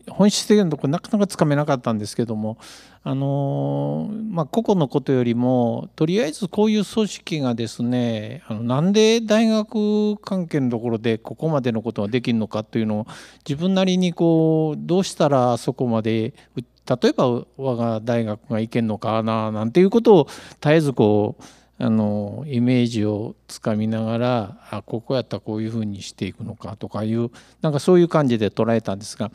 B: 本質的なところ、なかなかつかめなかったんですけども、あのまあ、個々のことよりもとりあえずこういう組織がですねあのなんで大学関係のところでここまでのことができるのかというのを自分なりにこうどうしたらそこまで例えば我が大学が行けるのかななんていうことを絶えずこうあのイメージをつかみながらあここやったらこういうふうにしていくのかとかいうなんかそういう感じで捉えたんですが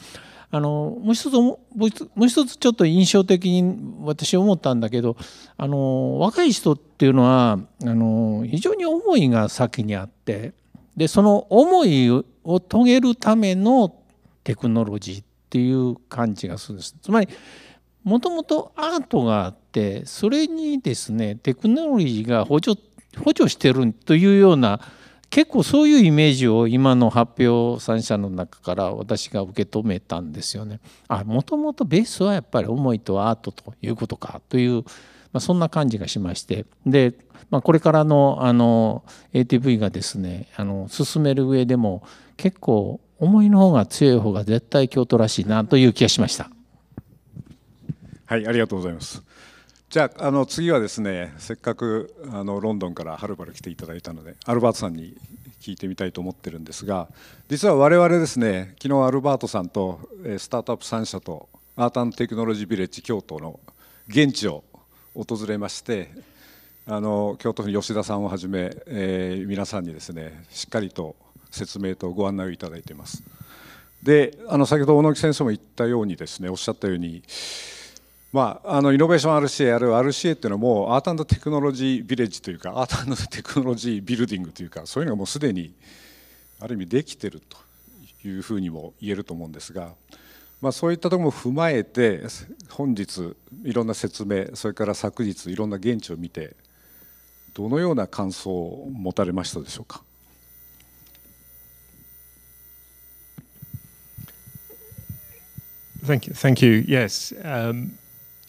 B: あのもう一つもう一つちょっと印象的に私思ったんだけどあの若い人っていうのはあの非常に思いが先にあってでその思いを遂げるためのテクノロジーっていう感じがするんです。つまりもともとアートがあってそれにですねテクノロジーが補助補助してるというような結構そういうイメージを今の発表3者の中から私が受け止めたんですよね。あもともとベースはやっぱり思いとアートということかという、まあ、そんな感じがしましてで、まあ、これからのあの ATV がですねあの進める上でも結構思いの方が強い方が絶対京都らしいなという気がしました。
C: はいありがとうございます。じゃああの次はですねせっかくあのロンドンからはるばる来ていただいたのでアルバートさんに聞いてみたいと思ってるんですが実は我々ですね昨日アルバートさんとスタートアップ3社とアータンテクノロジービレッジ京都の現地を訪れましてあの京都府の吉田さんをはじめ、えー、皆さんにですねしっかりと説明とご案内をいただいています。であの先ほど大野木先生も言ったようにですねおっしゃったようにまあ、あのイノベーション RCA あるいは RCA っていうのはもうアートテクノロジービレッジというかアートテクノロジービルディングというかそういうのがもうすでにある意味できてるというふうにも言えると思うんですが、まあ、そういったところも踏まえて本日いろんな説明それから昨日いろんな現地を見てどのような感想を持たれましたでしょうか。
D: Thank you. Thank you. Yes.、Um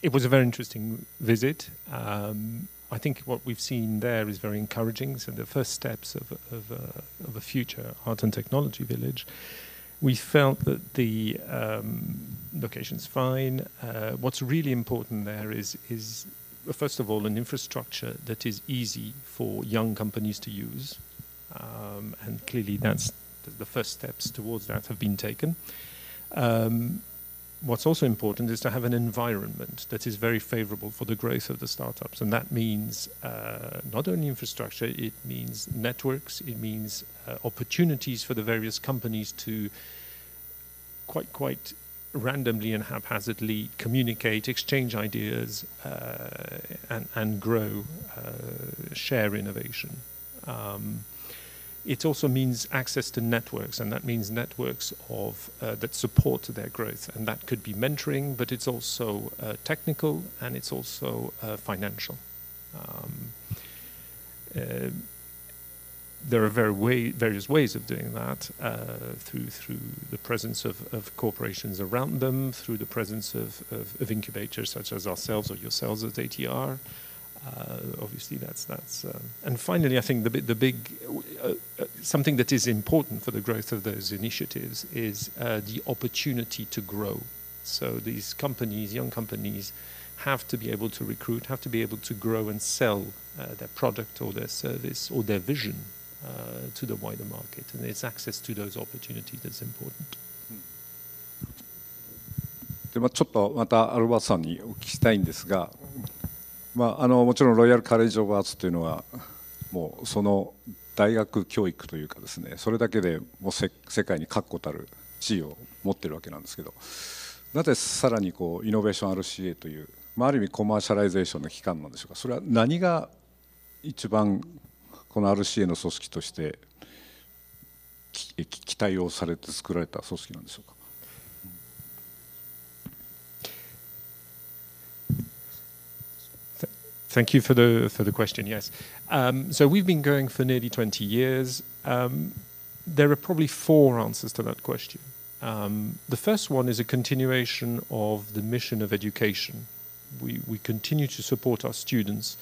D: it was a very interesting visit. Um, I think what we've seen there is very encouraging. So the first steps of of, uh, of a future art and technology village. We felt that the um, location's fine. Uh, what's really important there is is first of all an infrastructure that is easy for young companies to use, um, and clearly that's the first steps towards that have been taken. Um, what's also important is to have an environment that is very favorable for the growth of the startups. And that means uh, not only infrastructure, it means networks, it means uh, opportunities for the various companies to quite, quite randomly and haphazardly communicate, exchange ideas, uh, and, and grow, uh, share innovation. Um, it also means access to networks, and that means networks of, uh, that support their growth. And that could be mentoring, but it's also uh, technical and it's also uh, financial. Um, uh, there are very way, various ways of doing that uh, through, through the presence of, of, corporations around them, through the presence of, of, of incubators such as ourselves or yourselves at ATR, uh, obviously, that's that's. Uh, and finally, I think the the big uh, something that is important for the growth of those initiatives is the opportunity to grow. So these companies, young companies, have to be able to recruit, have to be able to grow and sell uh, their product or their service or their vision uh, to the wider market. And it's access to those opportunities that's important. Hmm.
C: でまあ、ちょっとまたアルバさんにお聞きしたいんですがまあ、あのもちろんロイヤル・カレッジ・オブ・アーツというのはもうその大学教育というかですねそれだけでもう世界に確固たる地位を持ってるわけなんですけどなぜさらにこうイノベーション RCA という、まあ、ある意味コマーシャライゼーションの機関なんでしょうかそれは何が一番この RCA の組織として期待をされて作られた組織なんでしょうか
D: Thank you for the, for the question, yes. Um, so we've been going for nearly 20 years. Um, there are probably four answers to that question. Um, the first one is a continuation of the mission of education. We, we continue to support our students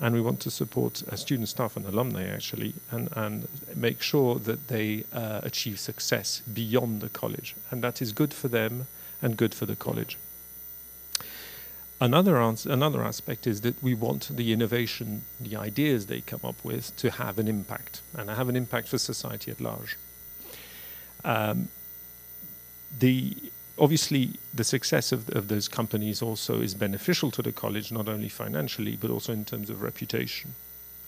D: and we want to support uh, student staff and alumni actually and, and make sure that they uh, achieve success beyond the college and that is good for them and good for the college. Another, another aspect is that we want the innovation, the ideas they come up with, to have an impact and have an impact for society at large. Um, the obviously the success of, of, those companies also is beneficial to the college not only financially but also in terms of reputation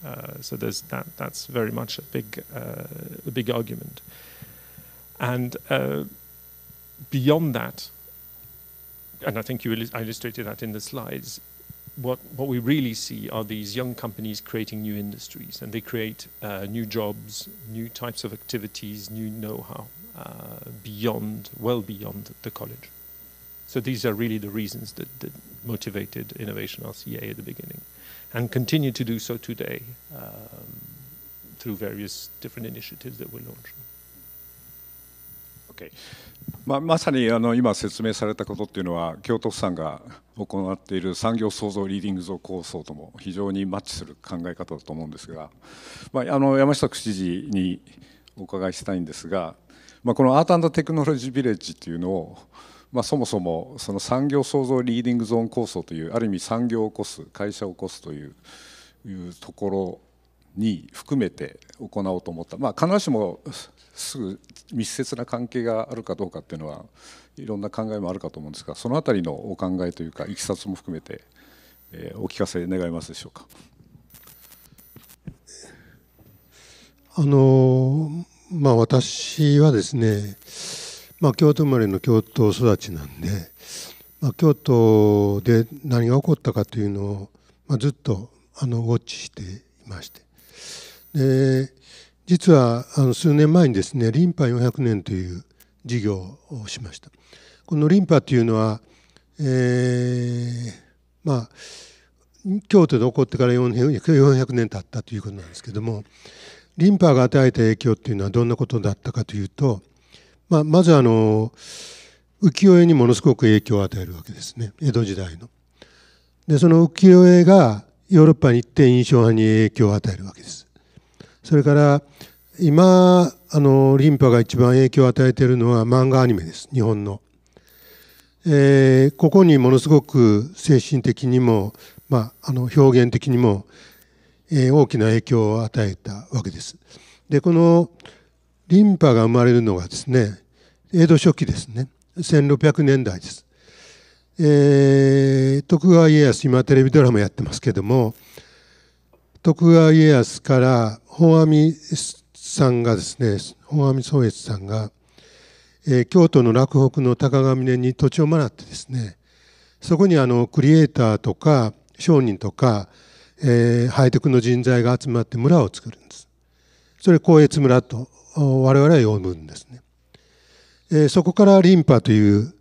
D: uh, so that, that's very much a big uh, a big argument and uh, beyond that and I think you illustrated that in the slides, what, what we really see are these young companies creating new industries, and they create uh, new jobs, new types of activities, new know-how uh, beyond, well beyond the college. So these are really the reasons that, that motivated Innovation RCA at the beginning, and continue to do so today um, through various different initiatives that we're launching. Okay.
C: まあ、まさにあの今説明されたことっていうのは京都府さんが行っている産業創造リーディング像構想とも非常にマッチする考え方だと思うんですが、まあ、あの山下知事にお伺いしたいんですが、まあ、このアートテクノロジービレッジっていうのを、まあ、そもそもその産業創造リーディングゾーン構想というある意味産業を起こす会社を起こすといういうところに含めて行おうと思った、まあ、必ずしもすぐ密接な関係があるかどうかっていうのはいろんな考えもあるかと思うんですがその辺りのお考えというかいきさつも含めて、えー、お聞かせ願えますでしょうか。
I: あのまあ、私はですね、まあ、京都生まれの京都育ちなんで、まあ、京都で何が起こったかというのを、まあ、ずっとあのウォッチしていましてで実はあの数年前にですねリンパ400年という事業をしましたこのリンパというのは、えー、まあ京都で起こってから400年経ったということなんですけどもリンパが与えた影響というのはどんなことだったかというと、まあ、まずあの浮世絵にものすごく影響を与えるわけですね江戸時代の。でその浮世絵がヨーロッパに行って印象派に影響を与えるわけです。それから今あのリンパが一番影響を与えているのは漫画アニメです日本の、えー、ここにものすごく精神的にも、まあ、あの表現的にも、えー、大きな影響を与えたわけですでこのリンパが生まれるのがですね江戸初期ですね1600年代です、えー、徳川家康今テレビドラマやってますけども徳川家康から本阿弥さんがですね本阿弥宗悦さんが、えー、京都の洛北の高ヶ峰に土地をもらってですねそこにあのクリエイターとか商人とか、えー、ハイテクの人材が集まって村を作るんですそれ光悦村と我々は呼ぶんですね、えー、そこからリンパという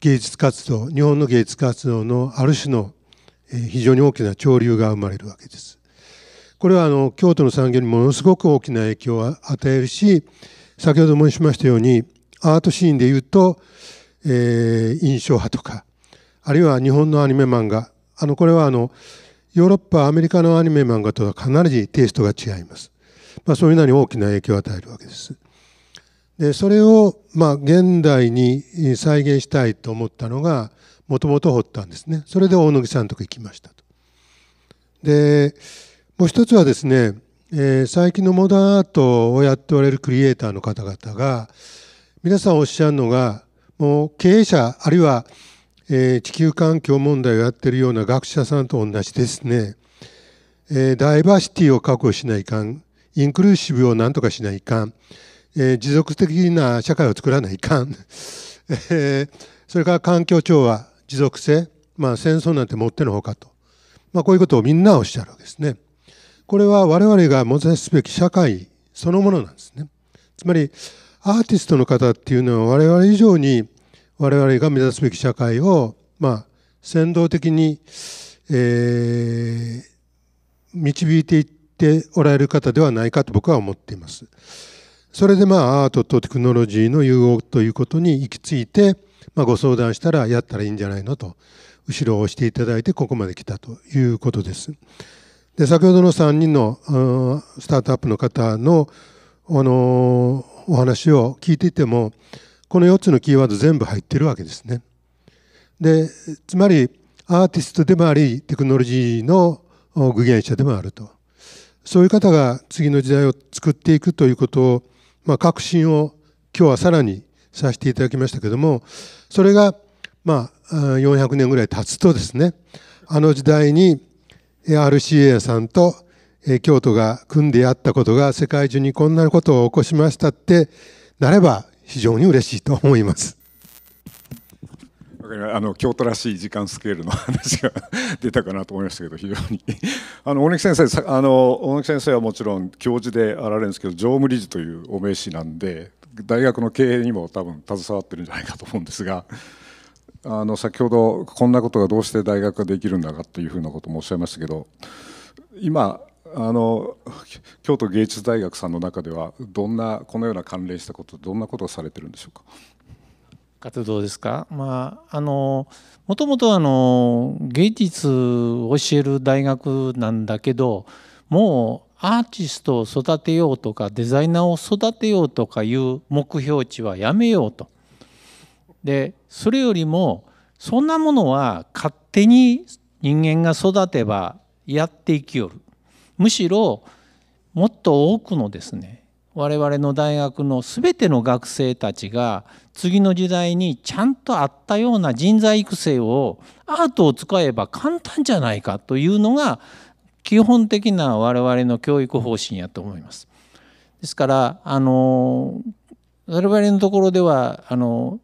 I: 芸術活動日本の芸術活動のある種の、え非常に大きな潮流が生まれるわけですこれはあの京都の産業にものすごく大きな影響を与えるし先ほど申しましたようにアートシーンでいうと、えー、印象派とかあるいは日本のアニメ漫画あのこれはあのヨーロッパアメリカのアニメ漫画とはかなりテイストが違います、まあ、そういうのに大きな影響を与えるわけですでそれをまあ現代に再現したいと思ったのがもともと掘ったんですねそれで大野木さんとか行きましたとでもう一つはですね、えー、最近のモダンアートをやっておられるクリエイターの方々が、皆さんおっしゃるのが、もう経営者、あるいは、えー、地球環境問題をやってるような学者さんと同じですね、えー、ダイバーシティを確保しないかん、インクルーシブをなんとかしないかん、えー、持続的な社会を作らないかん、えー、それから環境調和、持続性、まあ、戦争なんてもってのほかと、まあ、こういうことをみんなおっしゃるわけですね。これは我々がもたすべき社会そのものなんですね。つまりアーティストの方っていうのは我々以上に我々が目指すべき社会を、まあ、先導的に、えー、導いていっておられる方ではないかと僕は思っています。それでまあアートとテクノロジーの融合ということに行き着いて、まあ、ご相談したらやったらいいんじゃないのと後ろを押していただいてここまで来たということです。で先ほどの3人の、スタートアップの方の、あのお話を聞いていてもこの4つのキーワード全部入ってるわけですね。でつまりアーティストでもありテクノロジーの具現者でもあるとそういう方が次の時代を作っていくということを、まあ、を今日はさらにさせていただきましたけどもそれがまあ400年ぐらい経つとですねあの時代に RCA さんと京都が組んであったことが世界中にこんなことを起こしましたってなれば非常に嬉しいと思います。
C: あの京都らしい時間スケールの話が出たかなと思いましたけど非常に あの大貫先生あの大貫先生はもちろん教授であられるんですけど常務理事というお名刺なんで大学の経営にも多分携わってるんじゃないかと思うんですがあの先ほどこんなことがどうして大学ができるんだかというふうなこともおっしゃいましたけど今あの京都芸術大学さんの中ではどんなこのような関連したことどんなことをされてるんでしょうか
B: 活動ですか、まあ、あのもともとあの芸術を教える大学なんだけどもうアーティストを育てようとかデザイナーを育てようとかいう目標値はやめようとでそれよりもそんなものは勝手に人間が育てばやっていきよるむしろもっと多くのですね我々の大学の全ての学生たちが次の時代にちゃんとあったような人材育成をアートを使えば簡単じゃないかというのが基本的な我々の教育方針やと思います。ですからあの我々のところではあの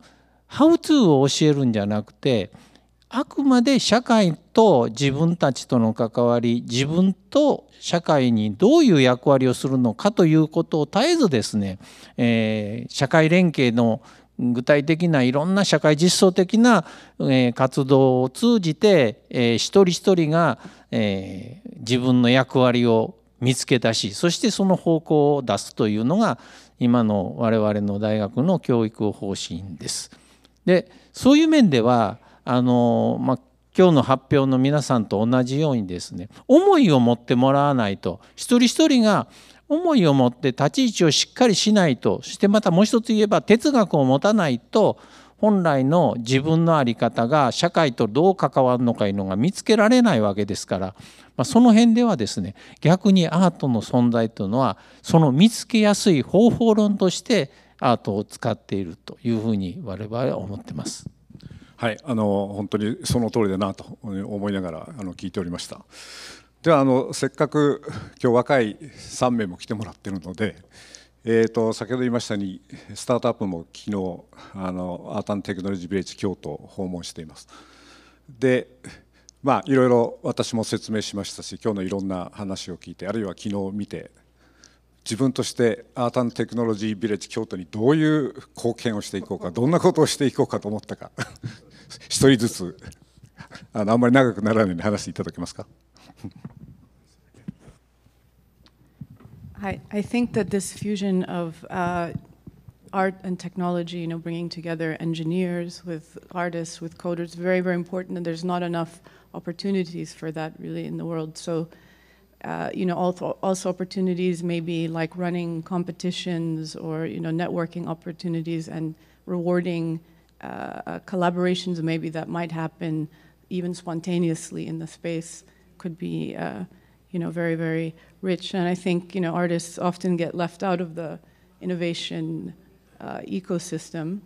B: ハウツーを教えるんじゃなくてあくまで社会と自分たちとの関わり自分と社会にどういう役割をするのかということを絶えずですね、えー、社会連携の具体的ないろんな社会実装的な活動を通じて一人一人が自分の役割を見つけ出しそしてその方向を出すというのが今の我々の大学の教育方針です。でそういう面ではあの、まあ、今日の発表の皆さんと同じようにですね思いを持ってもらわないと一人一人が思いを持って立ち位置をしっかりしないとそしてまたもう一つ言えば哲学を持たないと本来の自分の在り方が社会とどう関わるのかいうのが見つけられないわけですから、まあ、その辺ではですね逆にアートの存在というのはその見つけやすい方法論としてアートを使っているというふうに我々は思ってます。はい、あ
C: の本当にその通りだなと思いながらあの聞いておりました。ではあのせっかく今日若い3名も来てもらってるので、えーと、と先ほど言いましたようにスタートアップも昨日あのアータンテクノロジービレッジ京都を訪問しています。でまあいろいろ私も説明しましたし今日のいろんな話を聞いてあるいは昨日見て自分としてアータンテクノロジービレッジ京都にどういう貢献をしていこうかどんなことをしていこうかと思ったか一人ずつあのあんまり長くならないように話していただけますか。
F: I, I think that this fusion of uh, art and technology, you know, bringing together engineers with artists, with coders, very, very important, and there's not enough opportunities for that really in the world. So Uh, you know, also, also opportunities maybe like running competitions or, you know, networking opportunities and rewarding uh, collaborations maybe that might happen even spontaneously in the space could be, uh, you know, very, very rich. And I think, you know, artists often get left out of the innovation uh, ecosystem.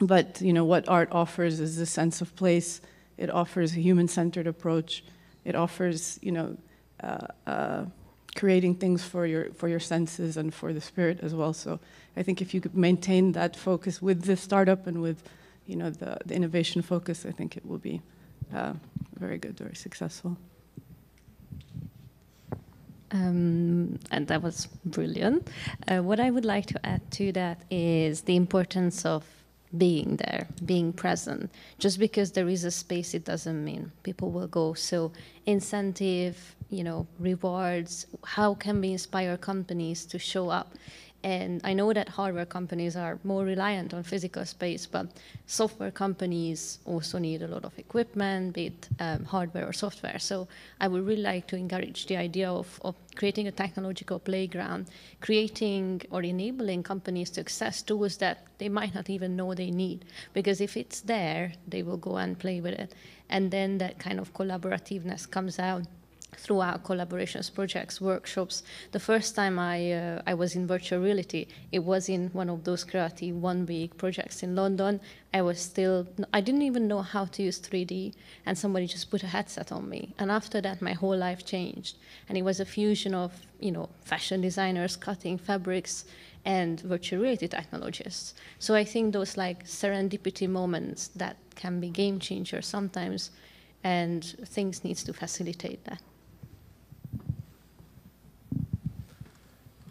F: But, you know, what art offers is a sense of place. It offers a human-centered approach. It offers, you know, uh, uh, creating things for your for your senses and for the spirit as well. So I think if you could maintain that focus with the startup and with you know the, the innovation focus, I
G: think it will be uh, very good, very successful. Um, and that was brilliant. Uh, what I would like to add to that is the importance of being there, being present. Just because there is a space, it doesn't mean people will go. So incentive you know, rewards? How can we inspire companies to show up? And I know that hardware companies are more reliant on physical space, but software companies also need a lot of equipment, be it um, hardware or software. So I would really like to encourage the idea of, of creating a technological playground, creating or enabling companies to access tools that they might not even know they need. Because if it's there, they will go and play with it. And then that kind of collaborativeness comes out through our collaborations, projects, workshops. The first time I, uh, I was in virtual reality, it was in one of those Karate One Week projects in London. I was still, I didn't even know how to use 3D, and somebody just put a headset on me. And after that, my whole life changed. And it was a fusion of, you know, fashion designers cutting fabrics and virtual reality technologists. So I think those like serendipity moments that can be game changers sometimes, and things needs to facilitate that.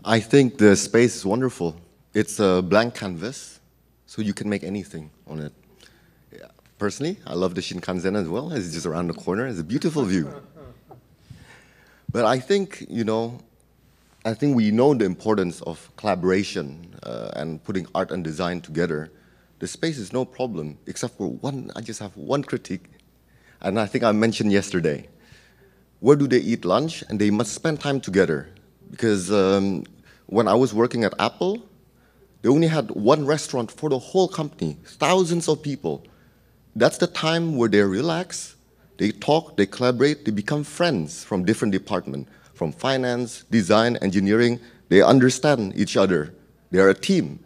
H: I think the space is wonderful. It's a blank canvas, so you can make anything on it. Personally, I love the Shinkansen as well. It's just around the corner. It's a beautiful view. But I think, you know, I think we know the importance of collaboration uh, and putting art and design together. The space is no problem, except for one, I just have one critique, and I think I mentioned yesterday. Where do they eat lunch? And they must spend time together because um, when I was working at Apple, they only had one restaurant for the whole company, thousands of people. That's the time where they relax, they talk, they collaborate, they become friends from different departments, from finance, design, engineering. They understand each other. They are a team.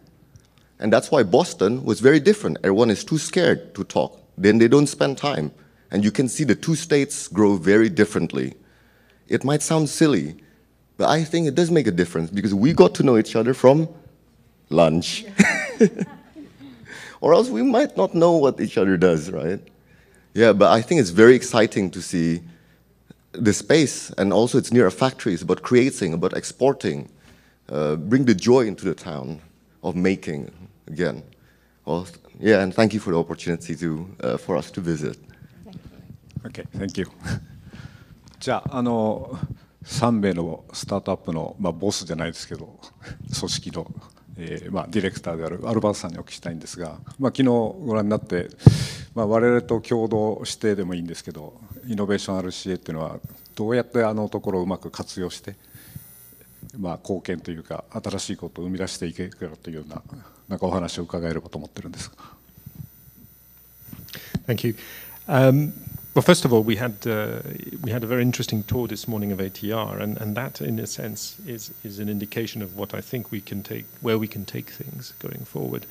H: And that's why Boston was very different. Everyone is too scared to talk. Then they don't spend time. And you can see the two states grow very differently. It might sound silly, but I think it does make a difference because we got to know each other from lunch. or else we might not know what each other does, right? Yeah, but I think it's very exciting to see the space and also it's near a factory. It's about creating, about exporting, uh, bring the joy into the town of making again. Well, yeah, and thank you for the opportunity to, uh, for us to visit. Thank
C: you. Okay, thank you. 3名のスタートアップの、まあ、ボスじゃないですけど 組織の、えーまあ、ディレクターであるアルバートさんにお聞きしたいんですが、まあ、昨日ご覧になって、まあ、我々と共同してでもいいんですけどイノベーション RCA っていうのはどうやってあのところをうまく活用して、まあ、貢献というか新しいことを生み出していけるかというようななんかお話を伺えればと思ってるんです。
D: Thank you.、Um Well, first of all, we had uh, we had a very interesting tour this morning of ATR, and, and that, in a sense, is is an indication of what I think we can take where we can take things going forward.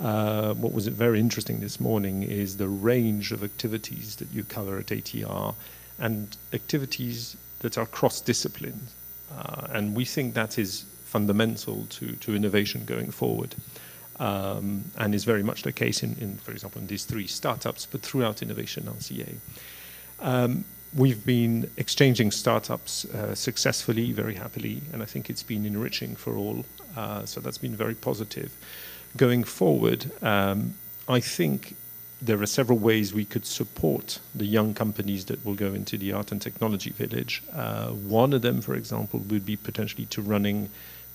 D: Uh, what was very interesting this morning is the range of activities that you cover at ATR, and activities that are cross-discipline, uh, and we think that is fundamental to to innovation going forward. Um, and is very much the case in, in, for example, in these three startups, but throughout innovation on CA. Um, we've been exchanging startups uh, successfully, very happily, and I think it's been enriching for all. Uh, so that's been very positive. Going forward, um, I think there are several ways we could support the young companies that will go into the art and technology village. Uh, one of them, for example, would be potentially to running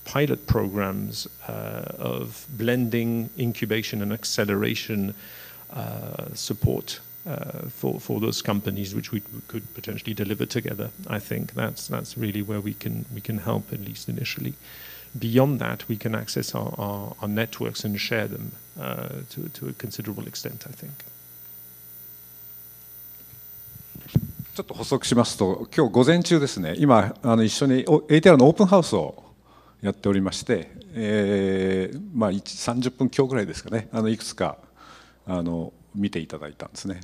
D: pilot programs uh, of blending incubation and acceleration uh, support uh, for, for those companies which we could potentially deliver together. I think that's, that's really where we can, we can help, at least initially. Beyond that, we can access our, our, our networks and share them uh, to, to a considerable extent, I think.
C: ちょっと補足しますと、今日午前中ですね、今、あの一緒に ATR のオープンハウスをやっておりまして、えーまあ、30分強ぐらいですかね、あのいくつかあの見ていただいたんですね。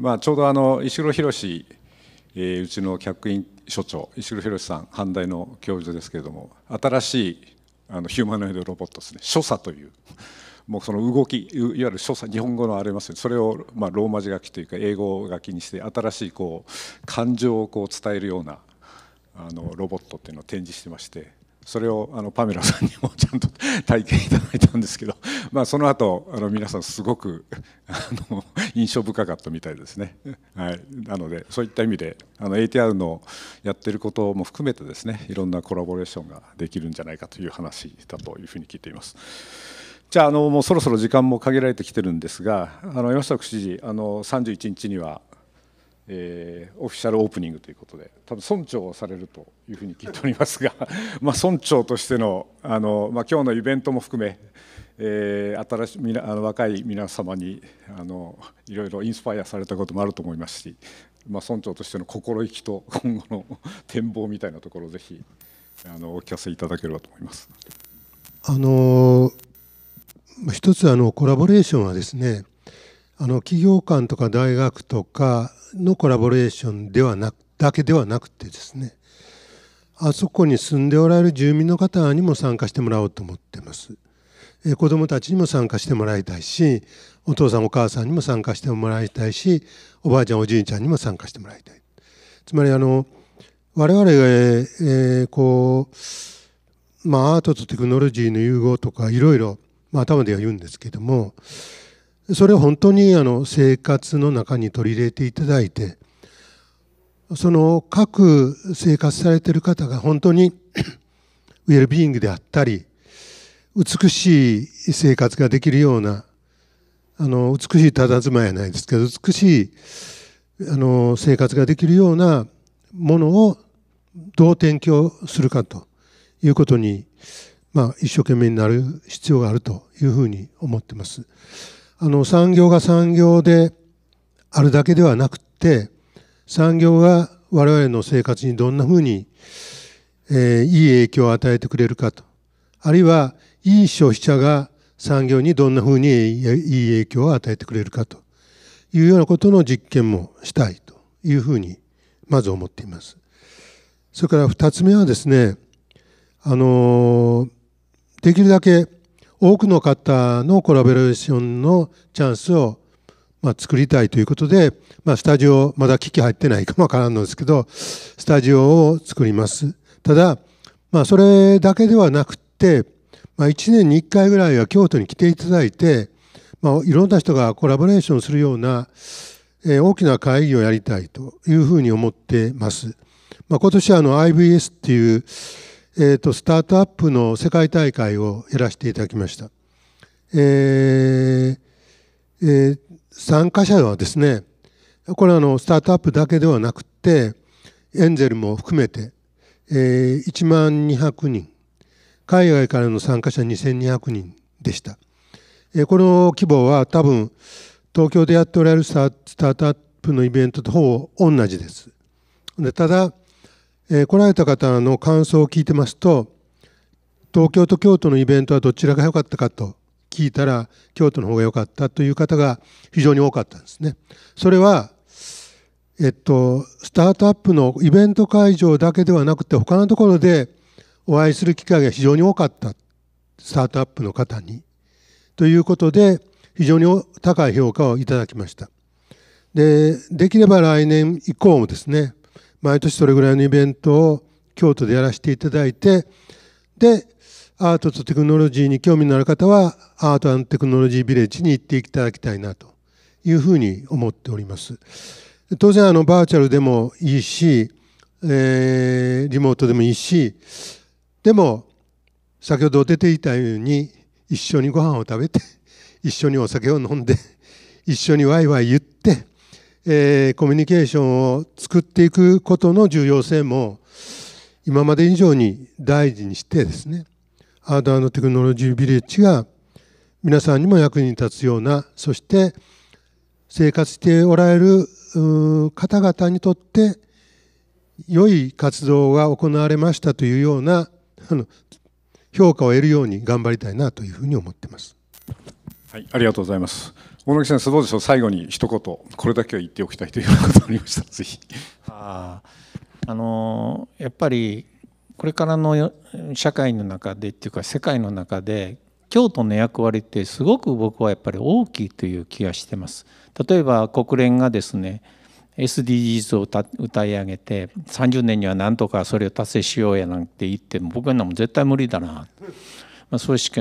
C: まあ、ちょうどあの石黒宏、えー、うちの客員所長石黒宏さん阪大の教授ですけれども新しいあのヒューマノイドロボットですね所作というもうその動きいわゆる所作日本語のあれますよねそれをまあローマ字書きというか英語書きにして新しいこう感情をこう伝えるようなあのロボットっていうのを展示してましてそれをあのパメラさんにもちゃんと体験いただいたんですけど、まあ、その後あの皆さんすごく あの印象深かったみたいですね、はい、なのでそういった意味であの ATR のやってることも含めてですねいろんなコラボレーションができるんじゃないかという話だというふうに聞いています。じゃああのもうそろそろ時間も限られてきてるんですがあの山下副知事あの31日にはえー、オフィシャルオープニングということで多分村長をされるというふうに聞いておりますが ま村長としてのあの、まあ、今日のイベントも含め、えー、新しみなあの若い皆様にあのいろいろインスパイアされたこともあると思いますし、まあ、村長としての心意気と 今後の展望みたいなところをぜひあのお聞かせいただければと思います。
I: あのー、一つあのコラボレーションはですねあの企業間とか大学とかのコラボレーションではなくだけではなくてですねあそこに住んでおられる住民の方にも参加してもらおうと思ってます。え子どもたちにも参加してもらいたいしお父さんお母さんにも参加してもらいたいしおばあちゃんおじいちゃんにも参加してもらいたい。つまりあの我々が、えー、こう、まあ、アートとテクノロジーの融合とかいろいろ、ま頭では言うんですけどもそれを本当にあの生活の中に取り入れていただいてその各生活されてる方が本当にウェルビーイングであったり美しい生活ができるようなあの美しいずまいはないですけど美しいあの生活ができるようなものをどう提供するかということに、まあ、一生懸命になる必要があるというふうに思ってます。あの産業が産業であるだけではなくて産業が我々の生活にどんなふうに、えー、いい影響を与えてくれるかとあるいはいい消費者が産業にどんなふうにいい影響を与えてくれるかというようなことの実験もしたいというふうにまず思っています。それから2つ目はですねあのできるだけ多くの方のコラボレーションのチャンスを、まあ、作りたいということで、まあ、スタジオ、まだ機器入ってないかもわからんのですけど、スタジオを作ります。ただ、まあ、それだけではなくて、まあ、1年に1回ぐらいは京都に来ていただいて、まあ、いろんな人がコラボレーションするような、えー、大きな会議をやりたいというふうに思ってます。まあ、今年あの IBS っていう、えーと、スタートアップの世界大会をやらせていただきました。えー、えー、参加者はですねこれはあのスタートアップだけではなくてエンゼルも含めて、えー、1万200人海外からの参加者2200人でした、えー、この規模は多分東京でやっておられるスタートアップのイベントとほぼ同じですでただえー、来られた方の感想を聞いてますと東京と京都のイベントはどちらが良かったかと聞いたら京都の方が良かったという方が非常に多かったんですね。それはえっと、スタートアップのイベント会場だけではなくて他のところでお会いする機会が非常に多かったスタートアップの方にということで非常に高い評価をいただきましたでできれば来年以降もですね毎年それぐらいのイベントを京都でやらせていただいて、で、アートとテクノロジーに興味のある方は、アートテクノロジービレッジに行っていただきたいなというふうに思っております。当然、あの、バーチャルでもいいし、えー、リモートでもいいし、でも、先ほど出ていたように、一緒にご飯を食べて、一緒にお酒を飲んで、一緒にワイワイ言って、えー、コミュニケーションを作っていくことの重要性も今まで以上に大事にしてですねアーダーのテクノロジービレッジが皆さんにも役に立つようなそして生活しておられる方々にとって良い活動が行われましたというようなあの評価を得るように頑張りたいなというふうに思ってます。
C: はい、ありがとうございます。野木先生どうでしょう最後に一言これだけは言っておき
B: たいというようなことがありましたぜひ ああのやっぱりこれからの社会の中でっていうか世界の中で京都の役割ってすごく僕はやっぱり大きいという気がしてます。例えば国連がですね SDGs を歌い上げて30年にはなんとかそれを達成しようやなんて言っても僕はも絶対無理だな、まあ、そうしか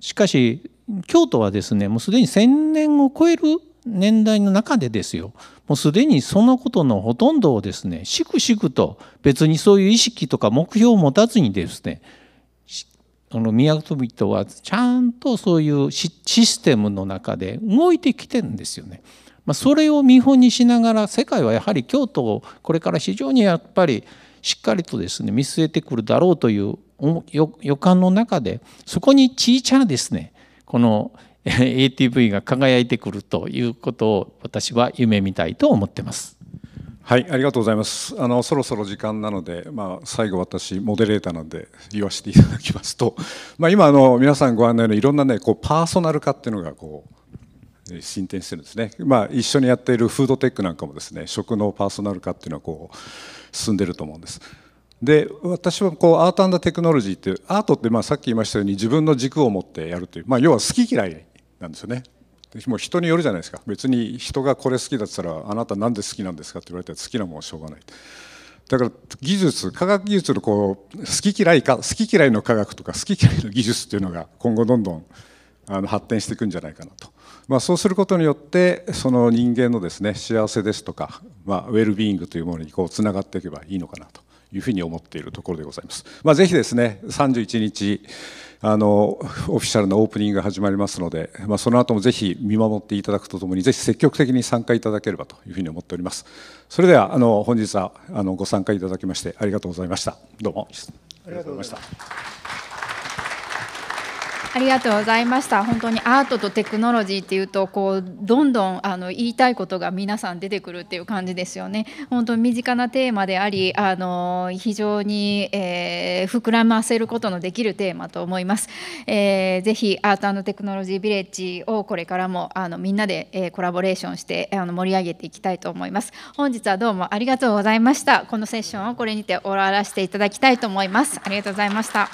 B: しかし京都はですねもうすでに1,000年を超える年代の中でですよもうすでにそのことのほとんどをですねしくしくと別にそういう意識とか目標を持たずにですねあの都人はちゃんとそういうシステムの中で動いてきてるんですよね。まあ、それを見本にしながら世界はやはり京都をこれから非常にやっぱりしっかりとですね見据えてくるだろうという予感の中でそこに小さなですねこの ATV が輝いてくるということを私は夢見たいと思ってます。はい、ありがとうございます。あのそろそろ時間なので、まあ最後私
C: モデレーターなんで言わせていただきますと、まあ今あの皆さんご案内のいろんなねこうパーソナル化っていうのがこう進展してるんですね、まあ、一緒にやっているフードテックなんかもですね食のパーソナル化っていうのはこう進んでると思うんです。で私はこうアートテクノロジーってアートってまあさっき言いましたように自分の軸を持ってやるという、まあ、要は好き嫌いなんですよね。もう人によるじゃないですか別に人がこれ好きだったらあなた何で好きなんですかって言われたら好きなもんはしょうがないだから技術科学技術のこう好き嫌いか好き嫌いの科学とか好き嫌いの技術っていうのが今後どんどんあの発展していくんじゃないかなと、まあ、そうすることによってその人間のですね幸せですとか、まあ、ウェルビーイングというものにこうつながっていけばいいのかなというふうに思っているところでございます。まあ、ぜひですね31日あのオフィシャルのオープニングが始まりますので、まあ、その後もぜひ見守っていただくとともにぜひ積極的に参加いただければというふうに思っておりますそれではあの本日はあのご参加いただきましてありがとうございましたどうもありがとうございました。
A: ありがとうございました。本当にアートとテクノロジーっていうと、こうどんどんあの言いたいことが皆さん出てくるっていう感じですよね。本当に身近なテーマであり、あの非常に、えー、膨らませることのできるテーマと思います。えー、ぜひアートテクノロジービレッジをこれからもあのみんなで、えー、コラボレーションしてあの盛り上げていきたいと思います。本日はどうもありがとうございました。このセッションをこれにて終わらせていただきたいと思います。ありがとうございました。